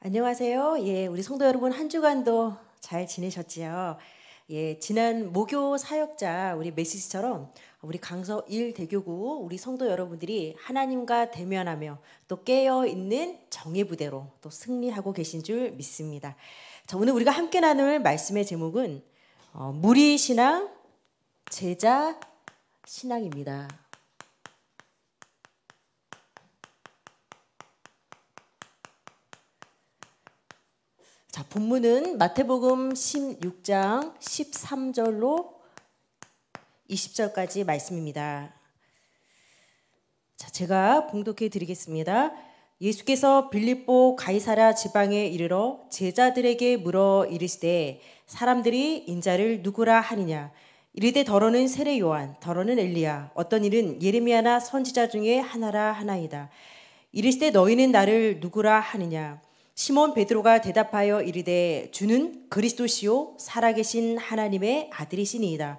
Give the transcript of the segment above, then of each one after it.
안녕하세요. 예, 우리 성도 여러분 한 주간도 잘 지내셨지요? 예, 지난 목요 사역자 우리 메시지처럼 우리 강서 1 대교구 우리 성도 여러분들이 하나님과 대면하며 또 깨어 있는 정의 부대로 또 승리하고 계신 줄 믿습니다. 자, 오늘 우리가 함께 나눌 말씀의 제목은 어, 무리 신앙 제자 신앙입니다. 자, 본문은 마태복음 16장 13절로 20절까지 말씀입니다. 자, 제가 봉독해 드리겠습니다. 예수께서 빌립보 가이사라 지방에 이르러 제자들에게 물어 이르시되 사람들이 인자를 누구라 하느냐 이르되 더러는 세례 요한 더러는 엘리야 어떤 일은 예레미야나 선지자 중에 하나라 하나이다 이르시되 너희는 나를 누구라 하느냐 시몬 베드로가 대답하여 이르되 주는 그리스도시요 살아계신 하나님의 아들이시니이다.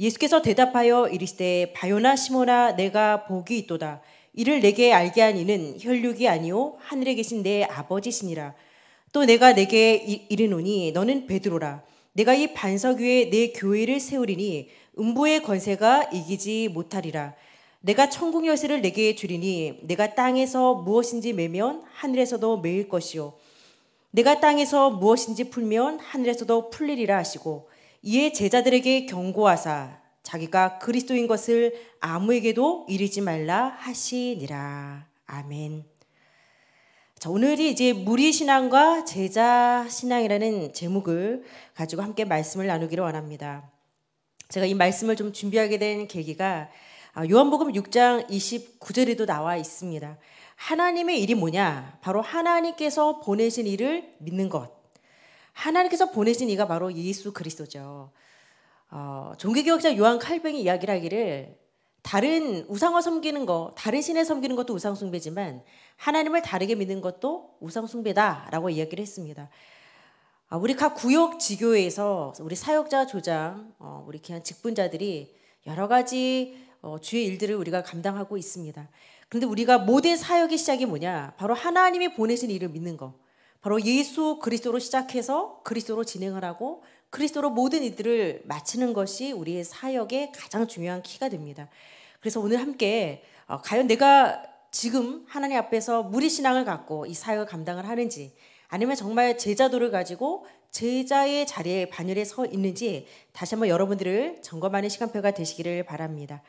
예수께서 대답하여 이르시되 바요나 시몬아 내가 복이 있도다. 이를 내게 알게 한 이는 혈육이 아니요 하늘에 계신 내 아버지시니라. 또 내가 내게 이르노니 너는 베드로라. 내가 이 반석 위에 내 교회를 세우리니 음부의 권세가 이기지 못하리라. 내가 천국 열쇠를 내게 주리니 내가 땅에서 무엇인지 매면 하늘에서도 매일 것이요 내가 땅에서 무엇인지 풀면 하늘에서도 풀리리라 하시고 이에 제자들에게 경고하사 자기가 그리스도인 것을 아무에게도 이르지 말라 하시니라 아멘. 자, 오늘이 이제 무리 신앙과 제자 신앙이라는 제목을 가지고 함께 말씀을 나누기를 원합니다. 제가 이 말씀을 좀 준비하게 된 계기가 아, 요한복음 6장 29절에도 나와 있습니다. 하나님의 일이 뭐냐? 바로 하나님께서 보내신 이를 믿는 것. 하나님께서 보내신 이가 바로 예수 그리스도죠. 어, 종교개혁자 요한 칼뱅이 이야기를 하기를 다른 우상을 섬기는 거, 다른 신을 섬기는 것도 우상숭배지만 하나님을 다르게 믿는 것도 우상숭배다라고 이야기를 했습니다. 아, 우리 각 구역 지교회에서 우리 사역자 조장, 어, 우리 귀한 직분자들이 여러 가지 어, 주의 일들을 우리가 감당하고 있습니다. 그런데 우리가 모든 사역의 시작이 뭐냐? 바로 하나님이 보내신 일을 믿는 거. 바로 예수 그리스도로 시작해서 그리스도로 진행을 하고 그리스도로 모든 일들을 마치는 것이 우리의 사역의 가장 중요한 키가 됩니다. 그래서 오늘 함께 어, 과연 내가 지금 하나님 앞에서 무리 신앙을 갖고 이 사역을 감당을 하는지 아니면 정말 제자도를 가지고 제자의 자리에 반열에 서 있는지 다시 한번 여러분들을 점검하는 시간표가 되시기를 바랍니다.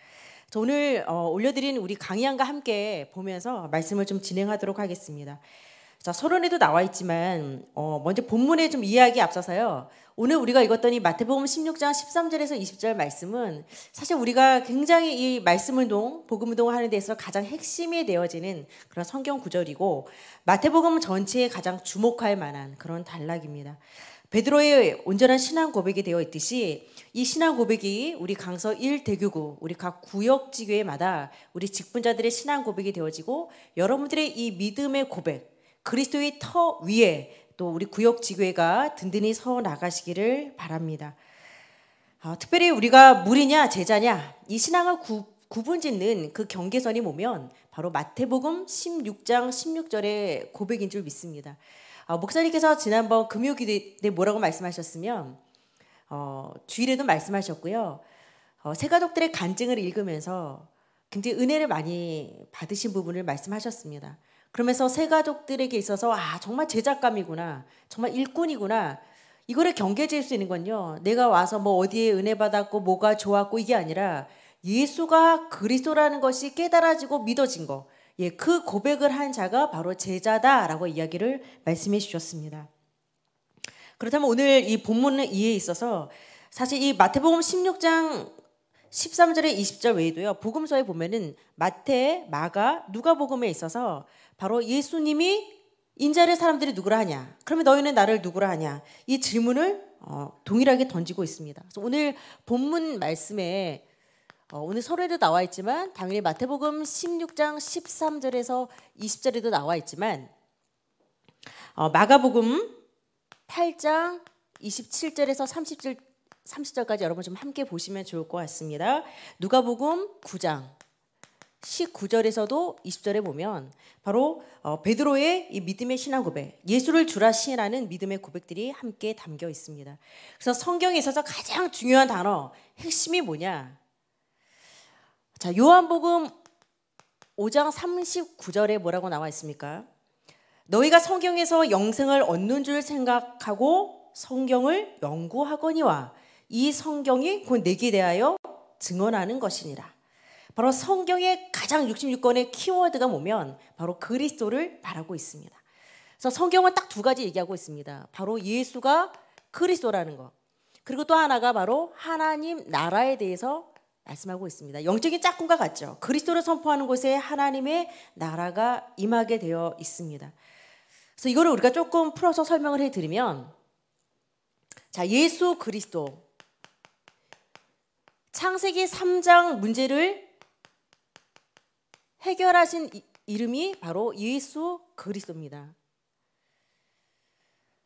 저 오늘 어, 올려드린 우리 강의안과 함께 보면서 말씀을 좀 진행하도록 하겠습니다. 자, 서론에도 나와 있지만 어, 먼저 본문에 좀이야기 앞서서요. 오늘 우리가 읽었더니 마태복음 16장 13절에서 20절 말씀은 사실 우리가 굉장히 이 말씀 운동, 복음 운동을 하는 데서 가장 핵심이 되어지는 그런 성경 구절이고 마태복음 전체에 가장 주목할 만한 그런 단락입니다. 베드로의 온전한 신앙 고백이 되어 있듯이 이 신앙 고백이 우리 강서 1 대교구 우리 각 구역 지교회마다 우리 직분자들의 신앙 고백이 되어지고 여러분들의 이 믿음의 고백 그리스도의 터 위에 또 우리 구역 지교회가 든든히 서 나가시기를 바랍니다. 어, 특별히 우리가 물이냐 제자냐 이 신앙을 구, 구분짓는 그 경계선이 보면 바로 마태복음 16장 16절의 고백인 줄 믿습니다. 어, 목사님께서 지난번 금요기도에 뭐라고 말씀하셨으면 어, 주일에도 말씀하셨고요. 어, 새가족들의 간증을 읽으면서 굉장히 은혜를 많이 받으신 부분을 말씀하셨습니다. 그러면서 새가족들에게 있어서 아 정말 제작감이구나, 정말 일꾼이구나 이거를 경계질 수 있는 건요. 내가 와서 뭐 어디에 은혜 받았고 뭐가 좋았고 이게 아니라 예수가 그리스도라는 것이 깨달아지고 믿어진 거. 예, 그 고백을 한 자가 바로 제자다라고 이야기를 말씀해 주셨습니다. 그렇다면 오늘 이 본문의 이해에 있어서 사실 이 마태복음 16장 13절에 20절 외에도요. 복음서에 보면은 마태, 마가, 누가복음에 있어서 바로 예수님이 인자를 사람들이 누구라 하냐? 그러면 너희는 나를 누구라 하냐? 이 질문을 어, 동일하게 던지고 있습니다. 그래서 오늘 본문 말씀에 어, 오늘 설회도 나와 있지만 당연히 마태복음 16장 13절에서 20절에도 나와 있지만 어, 마가복음 8장 27절에서 30절 30절까지 여러분 좀 함께 보시면 좋을 것 같습니다. 누가복음 9장 19절에서도 20절에 보면 바로 어, 베드로의 이 믿음의 신앙 고백, 예수를 주라 신이라는 믿음의 고백들이 함께 담겨 있습니다. 그래서 성경에 있어서 가장 중요한 단어, 핵심이 뭐냐? 자, 요한복음 5장 39절에 뭐라고 나와 있습니까? 너희가 성경에서 영생을 얻는 줄 생각하고 성경을 연구하거니와 이 성경이 곧 내게 대하여 증언하는 것이니라. 바로 성경의 가장 66권의 키워드가 뭐면 바로 그리스도를 말하고 있습니다. 그래서 성경은 딱 두 가지 얘기하고 있습니다. 바로 예수가 그리스도라는 것. 그리고 또 하나가 바로 하나님 나라에 대해서 말씀하고 있습니다. 영적인 짝꿍과 같죠. 그리스도를 선포하는 곳에 하나님의 나라가 임하게 되어 있습니다. 그래서 이거를 우리가 조금 풀어서 설명을 해드리면, 자, 예수 그리스도. 창세기 3장 문제를 해결하신 이, 이름이 바로 예수 그리스도입니다.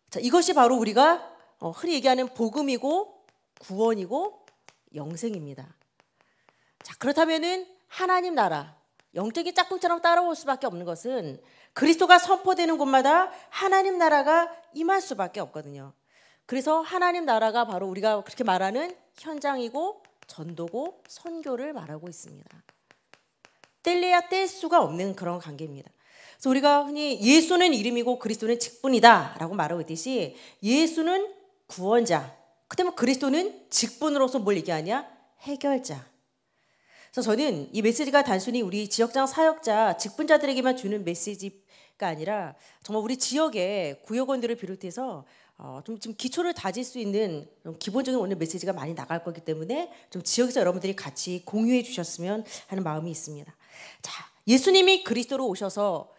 자, 이것이 바로 우리가 어, 흔히 얘기하는 복음이고 구원이고 영생입니다. 자, 그렇다면은 하나님 나라, 영적인 짝꿍처럼 따라올 수밖에 없는 것은 그리스도가 선포되는 곳마다 하나님 나라가 임할 수밖에 없거든요. 그래서 하나님 나라가 바로 우리가 그렇게 말하는 현장이고 전도고 선교를 말하고 있습니다. 뗄래야 뗄 수가 없는 그런 관계입니다. 그래서 우리가 흔히 예수는 이름이고 그리스도는 직분이다라고 말하고 있듯이 예수는 구원자, 그때면 그리스도는 직분으로서 뭘 얘기하냐? 해결자. 그래서 저는 이 메시지가 단순히 우리 지역장 사역자, 직분자들에게만 주는 메시지가 아니라 정말 우리 지역의 구역원들을 비롯해서 어, 좀, 좀 기초를 다질 수 있는 기본적인 오늘 메시지가 많이 나갈 거기 때문에 좀 지역에서 여러분들이 같이 공유해 주셨으면 하는 마음이 있습니다. 자, 예수님이 그리스도로 오셔서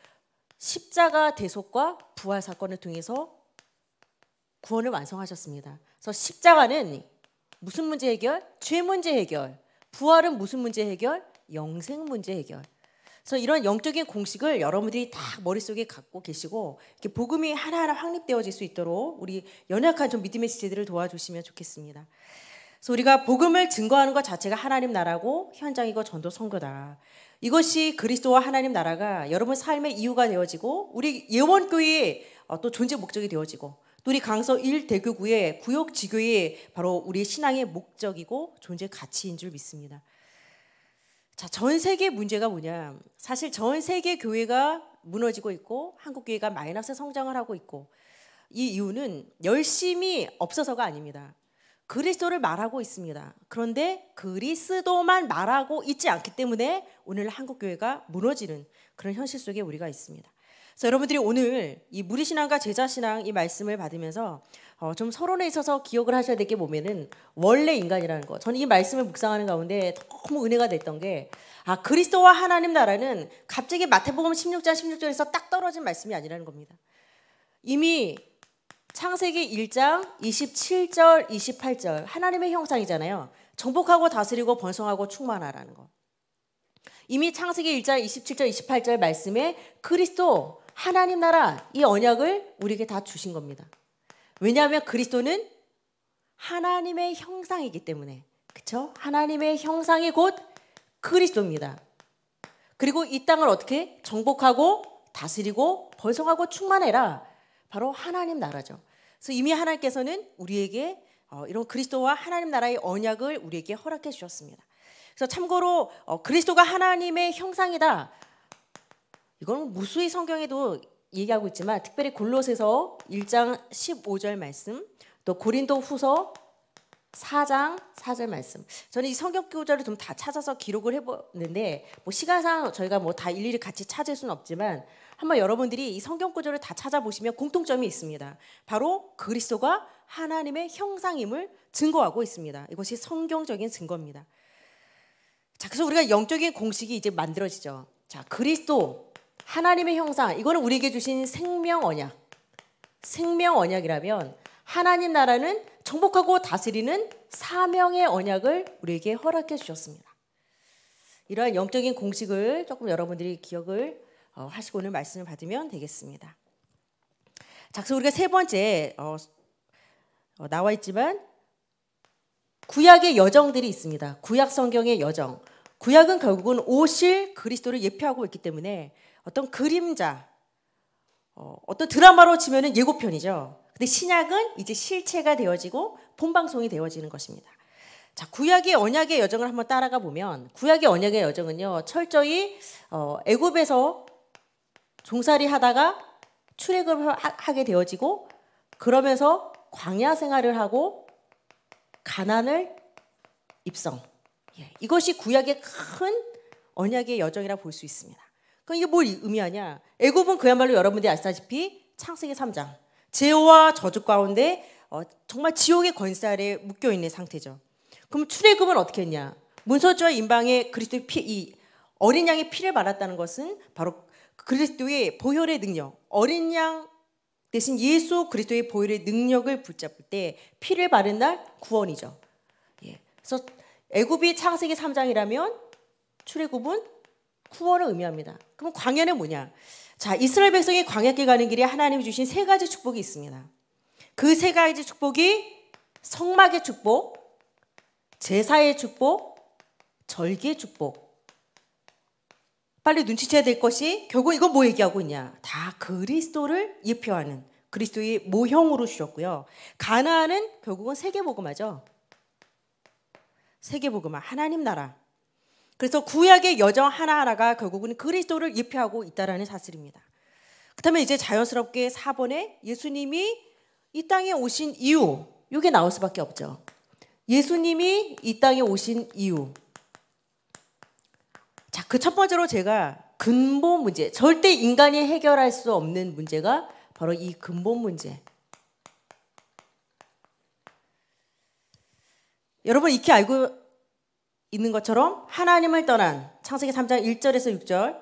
십자가 대속과 부활 사건을 통해서 구원을 완성하셨습니다. 그래서 십자가는 무슨 문제 해결? 죄 문제 해결. 부활은 무슨 문제 해결? 영생 문제 해결. 그래서 이런 영적인 공식을 여러분들이 다 머릿속에 갖고 계시고 이렇게 복음이 하나하나 확립되어질 수 있도록 우리 연약한 좀 믿음의 지체들을 도와주시면 좋겠습니다. 그래서 우리가 복음을 증거하는 것 자체가 하나님 나라고 현장이고 전도 선교다. 이것이 그리스도와 하나님 나라가 여러분 삶의 이유가 되어지고 우리 예원교회의 어, 또 존재 목적이 되어지고 우리 강서 1대교구의 구역 지교이 바로 우리 신앙의 목적이고 존재 가치인 줄 믿습니다. 자, 전 세계 문제가 뭐냐? 사실 전 세계 교회가 무너지고 있고 한국 교회가 마이너스 성장을 하고 있고 이 이유는 열심히 없어서가 아닙니다. 그리스도를 말하고 있습니다. 그런데 그리스도만 말하고 있지 않기 때문에 오늘 한국 교회가 무너지는 그런 현실 속에 우리가 있습니다. 그래서 여러분들이 오늘 이 무리신앙과 제자신앙 이 말씀을 받으면서 어, 좀 서론에 있어서 기억을 하셔야 될 게 보면은 원래 인간이라는 거. 저는 이 말씀을 묵상하는 가운데 너무 은혜가 됐던 게 아, 그리스도와 하나님 나라는 갑자기 마태복음 16장 16절에서 딱 떨어진 말씀이 아니라는 겁니다. 이미 창세기 1장 27절 28절 하나님의 형상이잖아요. 정복하고 다스리고 번성하고 충만하라는 거. 이미 창세기 1장 27절 28절 말씀에 그리스도 하나님 나라 이 언약을 우리에게 다 주신 겁니다. 왜냐하면 그리스도는 하나님의 형상이기 때문에 그쵸? 하나님의 형상이 곧 그리스도입니다. 그리고 이 땅을 어떻게 정복하고 다스리고 번성하고 충만해라 바로 하나님 나라죠. 그래서 이미 하나님께서는 우리에게 어, 이런 그리스도와 하나님 나라의 언약을 우리에게 허락해 주셨습니다. 그래서 참고로 어, 그리스도가 하나님의 형상이다. 이건 무수히 성경에도 얘기하고 있지만 특별히 골로새서 1장 15절 말씀 또 고린도후서 4장 4절 말씀. 저는 이 성경 교절을 좀 다 찾아서 기록을 해보는데 뭐 시간상 저희가 뭐 다 일일이 같이 찾을 수는 없지만 한번 여러분들이 이 성경 구절을 다 찾아보시면 공통점이 있습니다. 바로 그리스도가 하나님의 형상임을 증거하고 있습니다. 이것이 성경적인 증거입니다. 자, 그래서 우리가 영적인 공식이 이제 만들어지죠. 자, 그리스도 하나님의 형상, 이거는 우리에게 주신 생명 언약. 생명 언약이라면 하나님 나라는 정복하고 다스리는 사명의 언약을 우리에게 허락해 주셨습니다. 이러한 영적인 공식을 조금 여러분들이 기억을 어, 하시고 오늘 말씀을 받으면 되겠습니다. 자, 그래서 우리가 세 번째 어, 어, 나와 있지만 구약의 여정들이 있습니다. 구약 성경의 여정. 구약은 결국은 오실 그리스도를 예표하고 있기 때문에 어떤 그림자, 어, 어떤 드라마로 치면은 예고편이죠. 근데 신약은 이제 실체가 되어지고 본방송이 되어지는 것입니다. 자, 구약의 언약의 여정을 한번 따라가 보면 구약의 언약의 여정은요 철저히 어, 애굽에서 종살이 하다가 출애굽을 하게 되어지고 그러면서 광야 생활을 하고 가난을 입성. 예, 이것이 구약의 큰 언약의 여정이라 볼 수 있습니다. 그럼 이게 뭘 의미하냐? 애굽은 그야말로 여러분들이 아시다시피 창세기 3장 제와 저주 가운데 어, 정말 지옥의 권살에 묶여 있는 상태죠. 그럼 출애굽은 어떻게 했냐? 문서주와 임방에 그리스도의 피, 이 어린 양의 피를 말았다는 것은 바로 그리스도의 보혈의 능력, 어린 양 대신 예수 그리스도의 보혈의 능력을 붙잡을 때 피를 바른 날 구원이죠. 예. 그래서 애굽이 창세기 3장이라면 출애굽은 후원을 의미합니다. 그럼 광야는 뭐냐? 자, 이스라엘 백성이 광야길 가는 길에 하나님이 주신 세 가지 축복이 있습니다. 그 세 가지 축복이 성막의 축복, 제사의 축복, 절기의 축복. 빨리 눈치채야 될 것이 결국 이건 뭐 얘기하고 있냐? 다 그리스도를 예표하는 그리스도의 모형으로 주셨고요. 가나안은 결국은 세계복음하죠 세계복음화 하나님 나라. 그래서 구약의 여정 하나하나가 결국은 그리스도를 예표하고 있다라는 사실입니다. 그렇다면 이제 자연스럽게 4번에 예수님이 이 땅에 오신 이유 이게 나올 수밖에 없죠. 예수님이 이 땅에 오신 이유. 자, 그 첫 번째로 제가 근본 문제, 절대 인간이 해결할 수 없는 문제가 바로 이 근본 문제. 여러분 익히 알고 있는 것처럼 하나님을 떠난 창세기 3장 1절에서 6절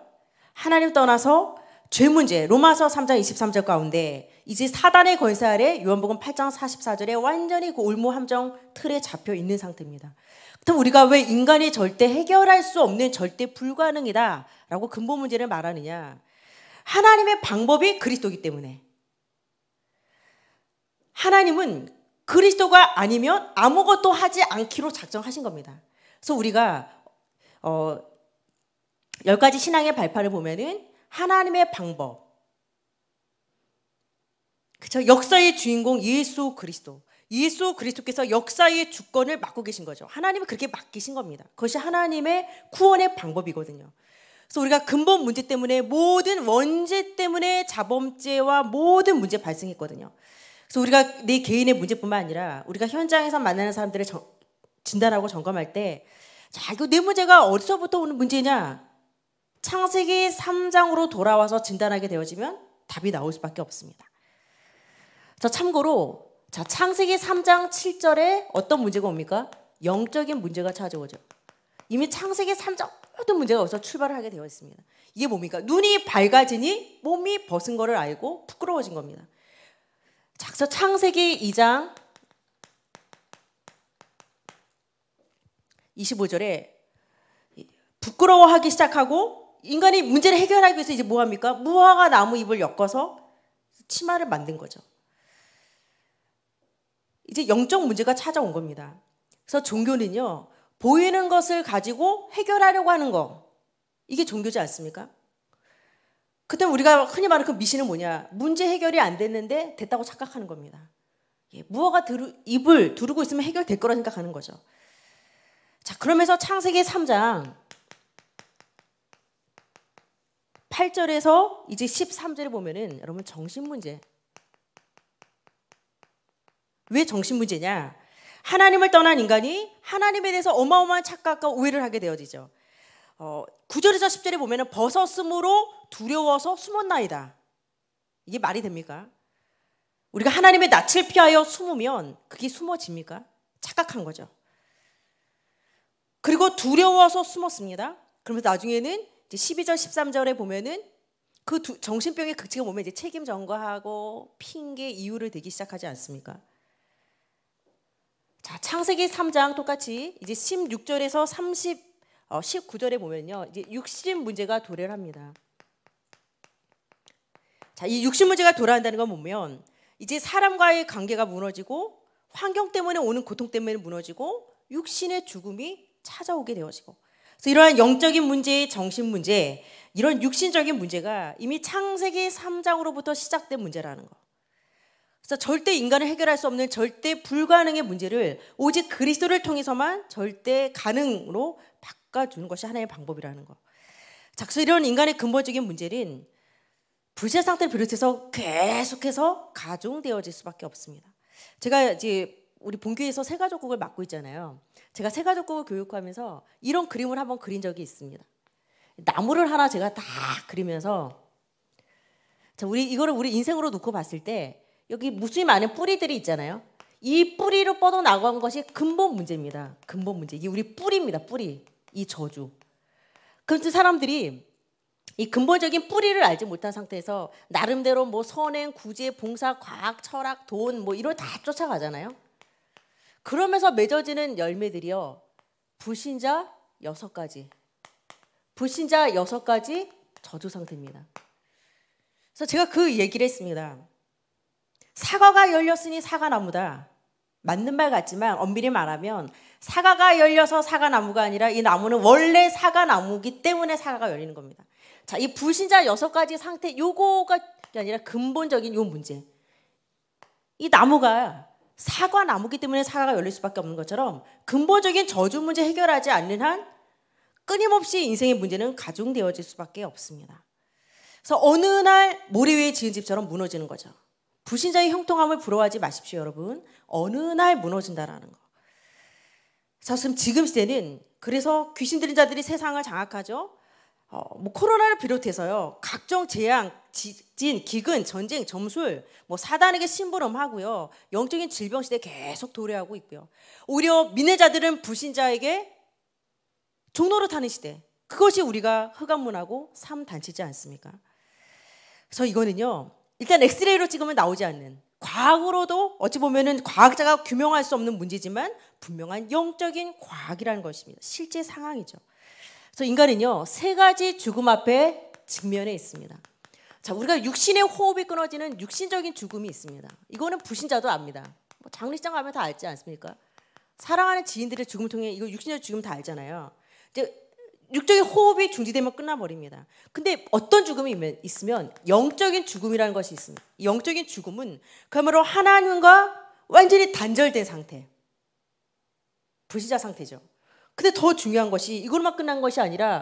하나님 떠나서 죄 문제 로마서 3장 23절 가운데 이제 사단의 권세 아래 요한복음 8장 44절에 완전히 그 올무 함정 틀에 잡혀 있는 상태입니다. 그럼 우리가 왜 인간이 절대 해결할 수 없는 절대 불가능이다라고 근본 문제를 말하느냐? 하나님의 방법이 그리스도기 때문에 하나님은 그리스도가 아니면 아무것도 하지 않기로 작정하신 겁니다. 그래서 우리가 어, 열 가지 신앙의 발판을 보면은 하나님의 방법, 그쵸? 역사의 주인공 예수 그리스도. 예수 그리스도께서 역사의 주권을 맡고 계신 거죠. 하나님은 그렇게 맡기신 겁니다. 그것이 하나님의 구원의 방법이거든요. 그래서 우리가 근본 문제 때문에 모든 원죄 때문에 자범죄와 모든 문제 발생했거든요. 그래서 우리가 내 개인의 문제뿐만 아니라 우리가 현장에서 만나는 사람들의 진단하고 점검할 때 자, 이거 내 네 문제가 어디서부터 오는 문제냐? 창세기 3장으로 돌아와서 진단하게 되어지면 답이 나올 수밖에 없습니다. 저 참고로 자, 창세기 3장 7절에 어떤 문제가 옵니까? 영적인 문제가 찾아오죠. 이미 창세기 3장 모든 문제가 없어 출발을 하게 되어 있습니다. 이게 뭡니까? 눈이 밝아지니 몸이 벗은 거를 알고 부끄러워진 겁니다. 작서 창세기 2장 25절에 부끄러워하기 시작하고 인간이 문제를 해결하기 위해서 이제 뭐 합니까? 무화과 나무 잎을 엮어서 치마를 만든 거죠. 이제 영적 문제가 찾아온 겁니다. 그래서 종교는요, 보이는 것을 가지고 해결하려고 하는 거. 이게 종교지 않습니까? 그때 우리가 흔히 말하는 그 미신은 뭐냐? 문제 해결이 안 됐는데 됐다고 착각하는 겁니다. 예, 무화과 두루, 잎을 두르고 있으면 해결될 거라 생각하는 거죠. 자, 그러면서 창세기 3장 8절에서 이제 13절을 보면은 여러분 정신 문제. 왜 정신 문제냐? 하나님을 떠난 인간이 하나님에 대해서 어마어마한 착각과 오해를 하게 되어지죠. 어, 9절에서 10절에 보면은 버섯으로 두려워서 숨었나이다. 이게 말이 됩니까? 우리가 하나님의 낯을 피하여 숨으면 그게 숨어집니까? 착각한 거죠. 그리고 두려워서 숨었습니다. 그러면서 나중에는 이제 12절 13절에 보면은 그 두, 정신병의 극치가 보면 이제 책임 전가하고 핑계 이유를 대기 시작하지 않습니까? 자, 창세기 3장 똑같이 이제 16절에서 30 어, 19절에 보면요. 이제 육신 문제가 도래를 합니다. 자, 이 육신 문제가 도래한다는 건 보면 이제 사람과의 관계가 무너지고 환경 때문에 오는 고통 때문에 무너지고 육신의 죽음이 찾아오게 되어지고 그래서 이러한 영적인 문제, 정신 문제, 이런 육신적인 문제가 이미 창세기 3장으로부터 시작된 문제라는 거. 그래서 절대 인간을 해결할 수 없는 절대 불가능의 문제를 오직 그리스도를 통해서만 절대 가능으로 바꿔주는 것이 하나의 방법이라는 거. 자, 그래서 이런 인간의 근본적인 문제는 부신 상태를 비롯해서 계속해서 가중되어질 수밖에 없습니다. 제가 이제 우리 본교에서 세가족국을 맡고 있잖아요. 제가 세가족국을 교육하면서 이런 그림을 한번 그린 적이 있습니다. 나무를 하나 제가 다 그리면서 자, 우리 이거를 우리 인생으로 놓고 봤을 때 여기 무수히 많은 뿌리들이 있잖아요. 이 뿌리로 뻗어나간 것이 근본 문제입니다. 근본 문제. 이게 우리 뿌리입니다. 뿌리. 이 저주. 그런데 사람들이 이 근본적인 뿌리를 알지 못한 상태에서 나름대로 뭐 선행, 구제, 봉사, 과학, 철학, 돈 뭐 이런 걸 다 쫓아가잖아요. 그러면서 맺어지는 열매들이요. 불신자 여섯 가지. 불신자 여섯 가지 저주 상태입니다. 그래서 제가 그 얘기를 했습니다. 사과가 열렸으니 사과나무다. 맞는 말 같지만 엄밀히 말하면 사과가 열려서 사과나무가 아니라 이 나무는 원래 사과나무기 때문에 사과가 열리는 겁니다. 자, 이 불신자 여섯 가지 상태 요거가 아니라 근본적인 요 문제. 이 나무가 사과 나무기 때문에 사과가 열릴 수밖에 없는 것처럼 근본적인 저주 문제 해결하지 않는 한 끊임없이 인생의 문제는 가중되어질 수밖에 없습니다. 그래서 어느 날 모래 위에 지은 집처럼 무너지는 거죠. 불신자의 형통함을 부러워하지 마십시오, 여러분. 어느 날 무너진다라는 거. 자, 지금 지금 시대는 그래서 귀신 들린 자들이 세상을 장악하죠. 어, 뭐 코로나를 비롯해서요. 각종 재앙, 지 진, 기근, 전쟁, 점술, 뭐 사단에게 심부름하고요. 영적인 질병 시대 계속 도래하고 있고요. 오히려 민해자들은 불신자에게 종로를 타는 시대. 그것이 우리가 흑암문하고 삶단체지 않습니까? 그래서 이거는요. 일단 엑스레이로 찍으면 나오지 않는 과학으로도 어찌 보면은 과학자가 규명할 수 없는 문제지만 분명한 영적인 과학이라는 것입니다. 실제 상황이죠. 그래서 인간은요. 세 가지 죽음 앞에 직면해 있습니다. 자, 우리가 육신의 호흡이 끊어지는 육신적인 죽음이 있습니다. 이거는 불신자도 압니다. 뭐 장례식장 가면 다 알지 않습니까? 사랑하는 지인들의 죽음을 통해 이거 육신의 죽음 다 알잖아요. 이제 육적인 호흡이 중지되면 끝나버립니다. 근데 어떤 죽음이 있으면 영적인 죽음이라는 것이 있습니다. 영적인 죽음은 그러므로 하나님과 완전히 단절된 상태. 불신자 상태죠. 근데 더 중요한 것이 이걸만 끝난 것이 아니라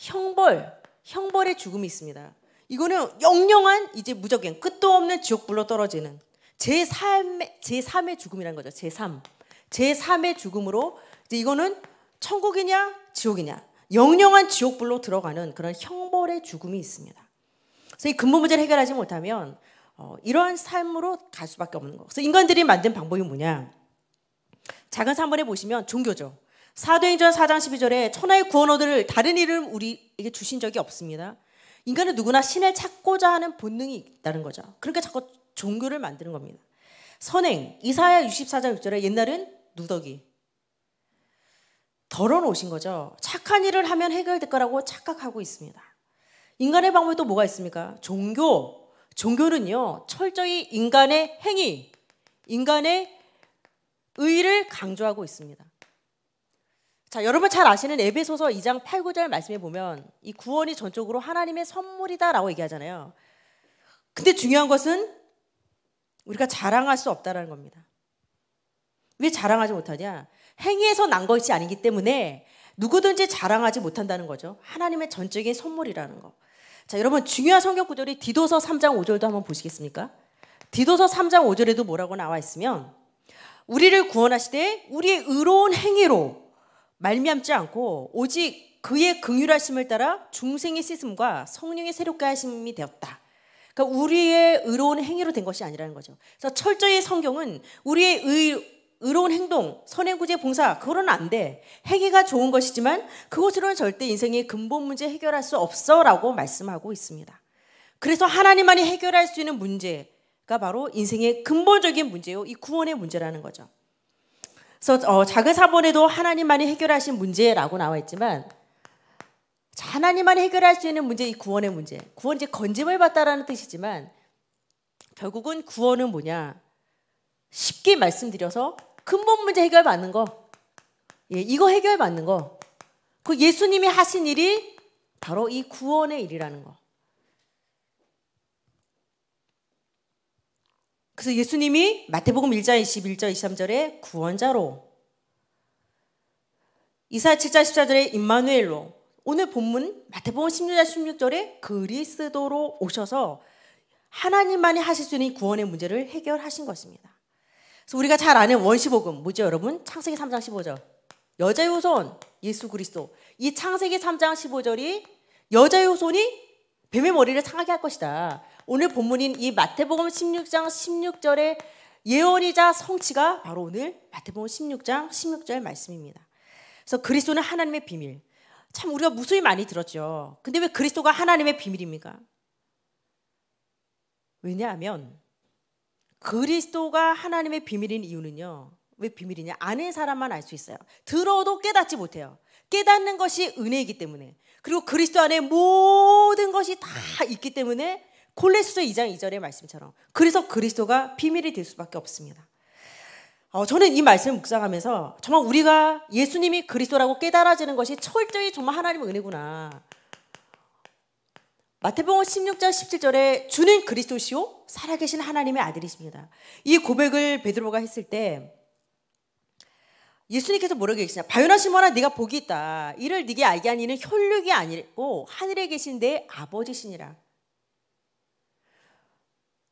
형벌, 형벌의 죽음이 있습니다. 이거는 영영한 이제 무적행 끝도 없는 지옥불로 떨어지는 제 삶의 제 3의 죽음이라는 거죠. 제 3. 제 3의 죽음으로 이제 이거는 천국이냐 지옥이냐 영영한 지옥불로 들어가는 그런 형벌의 죽음이 있습니다. 그래서 이 근본 문제를 해결하지 못하면 어, 이러한 삶으로 갈 수밖에 없는 거. 그래서 인간들이 만든 방법이 뭐냐? 작은 3번에 보시면 종교죠. 사도행전 4장 12절에 천하의 구원어들을 다른 이름 우리에게 주신 적이 없습니다. 인간은 누구나 신을 찾고자 하는 본능이 있다는 거죠. 그러니까 자꾸 종교를 만드는 겁니다. 선행 이사야 64장 6절에 옛날은 누더기 덜어놓으신 거죠. 착한 일을 하면 해결될 거라고 착각하고 있습니다. 인간의 방법이 또 뭐가 있습니까? 종교 종교는요 철저히 인간의 행위 인간의 의를 강조하고 있습니다. 자, 여러분 잘 아시는 에베소서 2장 8, 9절 말씀에 보면 이 구원이 전적으로 하나님의 선물이다라고 얘기하잖아요. 근데 중요한 것은 우리가 자랑할 수 없다라는 겁니다. 왜 자랑하지 못하냐? 행위에서 난 것이 아니기 때문에 누구든지 자랑하지 못한다는 거죠. 하나님의 전적인 선물이라는 거. 자, 여러분 중요한 성경 구절이 디도서 3장 5절도 한번 보시겠습니까? 디도서 3장 5절에도 뭐라고 나와 있으면 우리를 구원하시되 우리의 의로운 행위로 말미암지 않고 오직 그의 긍휼하심을 따라 중생의 씻음과 성령의 새롭게 하심이 되었다. 그러니까 우리의 의로운 행위로 된 것이 아니라는 거죠. 그래서 철저히 성경은 우리의 의, 의로운 행동, 선행구제 봉사 그거는 안 돼. 행위가 좋은 것이지만 그것으로는 절대 인생의 근본 문제 해결할 수 없어라고 말씀하고 있습니다. 그래서 하나님만이 해결할 수 있는 문제가 바로 인생의 근본적인 문제요. 이 구원의 문제라는 거죠. 그래서 어, 작은 사본에도 하나님만이 해결하신 문제라고 나와 있지만 하나님만이 해결할 수 있는 문제, 이 구원의 문제. 구원 이제 건짐을 받다라는 뜻이지만 결국은 구원은 뭐냐? 쉽게 말씀드려서 근본 문제 해결 받는 거. 예, 이거 해결 받는 거. 그 예수님이 하신 일이 바로 이 구원의 일이라는 거. 그래서 예수님이 마태복음 1장 21절 23절에 구원자로 이사 7장 14절에 임마누엘로 오늘 본문 마태복음 16장 16절에 그리스도로 오셔서 하나님만이 하실 수 있는 구원의 문제를 해결하신 것입니다. 그래서 우리가 잘 아는 원시복음 뭐죠 여러분? 창세기 3장 15절 여자의 후손 예수 그리스도 이 창세기 3장 15절이 여자의 후손이 뱀의 머리를 상하게 할 것이다. 오늘 본문인 이 마태복음 16장 16절의 예언이자 성취가 바로 오늘 마태복음 16장 16절 말씀입니다. 그래서 그리스도는 하나님의 비밀. 참 우리가 무수히 많이 들었죠. 근데 왜 그리스도가 하나님의 비밀입니까? 왜냐하면 그리스도가 하나님의 비밀인 이유는요. 왜 비밀이냐? 아는 사람만 알 수 있어요. 들어도 깨닫지 못해요. 깨닫는 것이 은혜이기 때문에. 그리고 그리스도 안에 모든 것이 다 있기 때문에 콜레스서 2장 2절의 말씀처럼 그래서 그리스도가 비밀이 될 수밖에 없습니다. 어, 저는 이 말씀을 묵상하면서 정말 우리가 예수님이 그리스도라고 깨달아지는 것이 철저히 정말 하나님의 은혜구나. 마태복음 16장 17절에 주는 그리스도시요 살아계신 하나님의 아들이십니다. 이 고백을 베드로가 했을 때 예수님께서 뭐라고 계시냐 바요나 시몬아 네가 복이 있다. 이를 네게 알게 한 이는 혈육이 아니고 하늘에 계신 내 아버지시니라.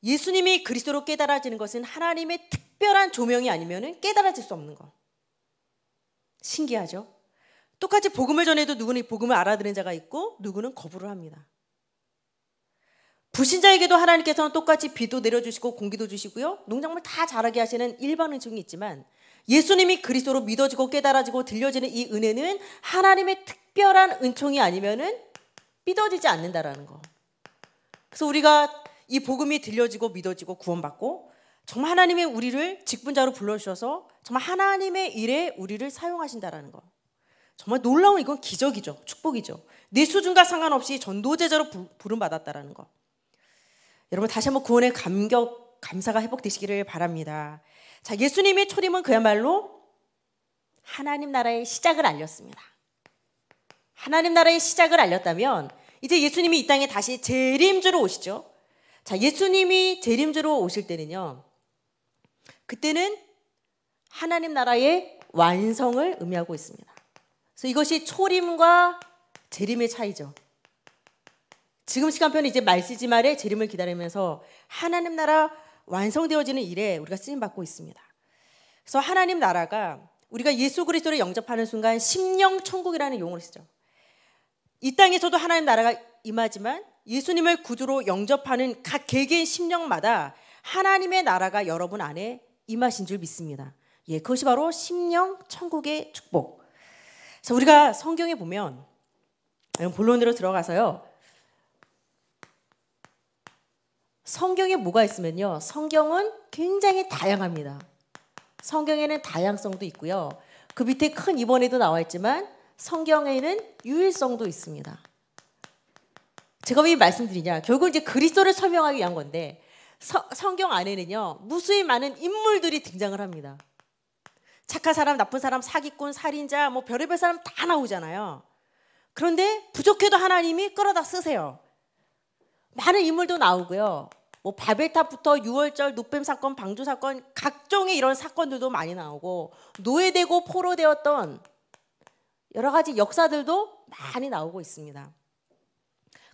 예수님이 그리스도로 깨달아지는 것은 하나님의 특별한 조명이 아니면 깨달아질 수 없는 것. 신기하죠? 똑같이 복음을 전해도 누구는 복음을 알아들은 자가 있고 누구는 거부를 합니다. 불신자에게도 하나님께서는 똑같이 비도 내려주시고 공기도 주시고요. 농작물 다 자라게 하시는 일반은 총이 있지만 예수님이 그리스도로 믿어지고 깨달아지고 들려지는 이 은혜는 하나님의 특별한 은총이 아니면은 믿어지지 않는다라는 거. 그래서 우리가 이 복음이 들려지고 믿어지고 구원받고 정말 하나님의 우리를 직분자로 불러주셔서 정말 하나님의 일에 우리를 사용하신다라는 것. 정말 놀라운 이건 기적이죠. 축복이죠. 내 수준과 상관없이 전도제자로 부름받았다라는 것. 여러분 다시 한번 구원의 감격, 감사가 회복되시기를 바랍니다. 자, 예수님의 초림은 그야말로 하나님 나라의 시작을 알렸습니다. 하나님 나라의 시작을 알렸다면 이제 예수님이 이 땅에 다시 재림주로 오시죠. 자, 예수님이 재림주로 오실 때는요. 그때는 하나님 나라의 완성을 의미하고 있습니다. 그래서 이것이 초림과 재림의 차이죠. 지금 시간표는 이제 말시지말에 재림을 기다리면서 하나님 나라 완성되어지는 일에 우리가 쓰임 받고 있습니다. 그래서 하나님 나라가 우리가 예수 그리스도를 영접하는 순간 심령 천국이라는 용어를 쓰죠. 이 땅에서도 하나님 나라가 임하지만 예수님을 구주로 영접하는 각 개개인 심령마다 하나님의 나라가 여러분 안에 임하신 줄 믿습니다. 예, 그것이 바로 심령 천국의 축복. 자, 우리가 성경에 보면 본론으로 들어가서요. 성경에 뭐가 있으면요. 성경은 굉장히 다양합니다. 성경에는 다양성도 있고요. 그 밑에 큰 입원에도 나와 있지만 성경에는 유일성도 있습니다. 제가 왜 말씀드리냐? 결국 이제 그리스도를 설명하기 위한 건데 서, 성경 안에는요 무수히 많은 인물들이 등장을 합니다. 착한 사람, 나쁜 사람, 사기꾼, 살인자, 뭐 별의별 사람 다 나오잖아요. 그런데 부족해도 하나님이 끌어다 쓰세요. 많은 인물도 나오고요. 뭐 바벨탑부터 6월절 노뱀 사건, 방조 사건, 각종의 이런 사건들도 많이 나오고 노예되고 포로되었던 여러 가지 역사들도 많이 나오고 있습니다.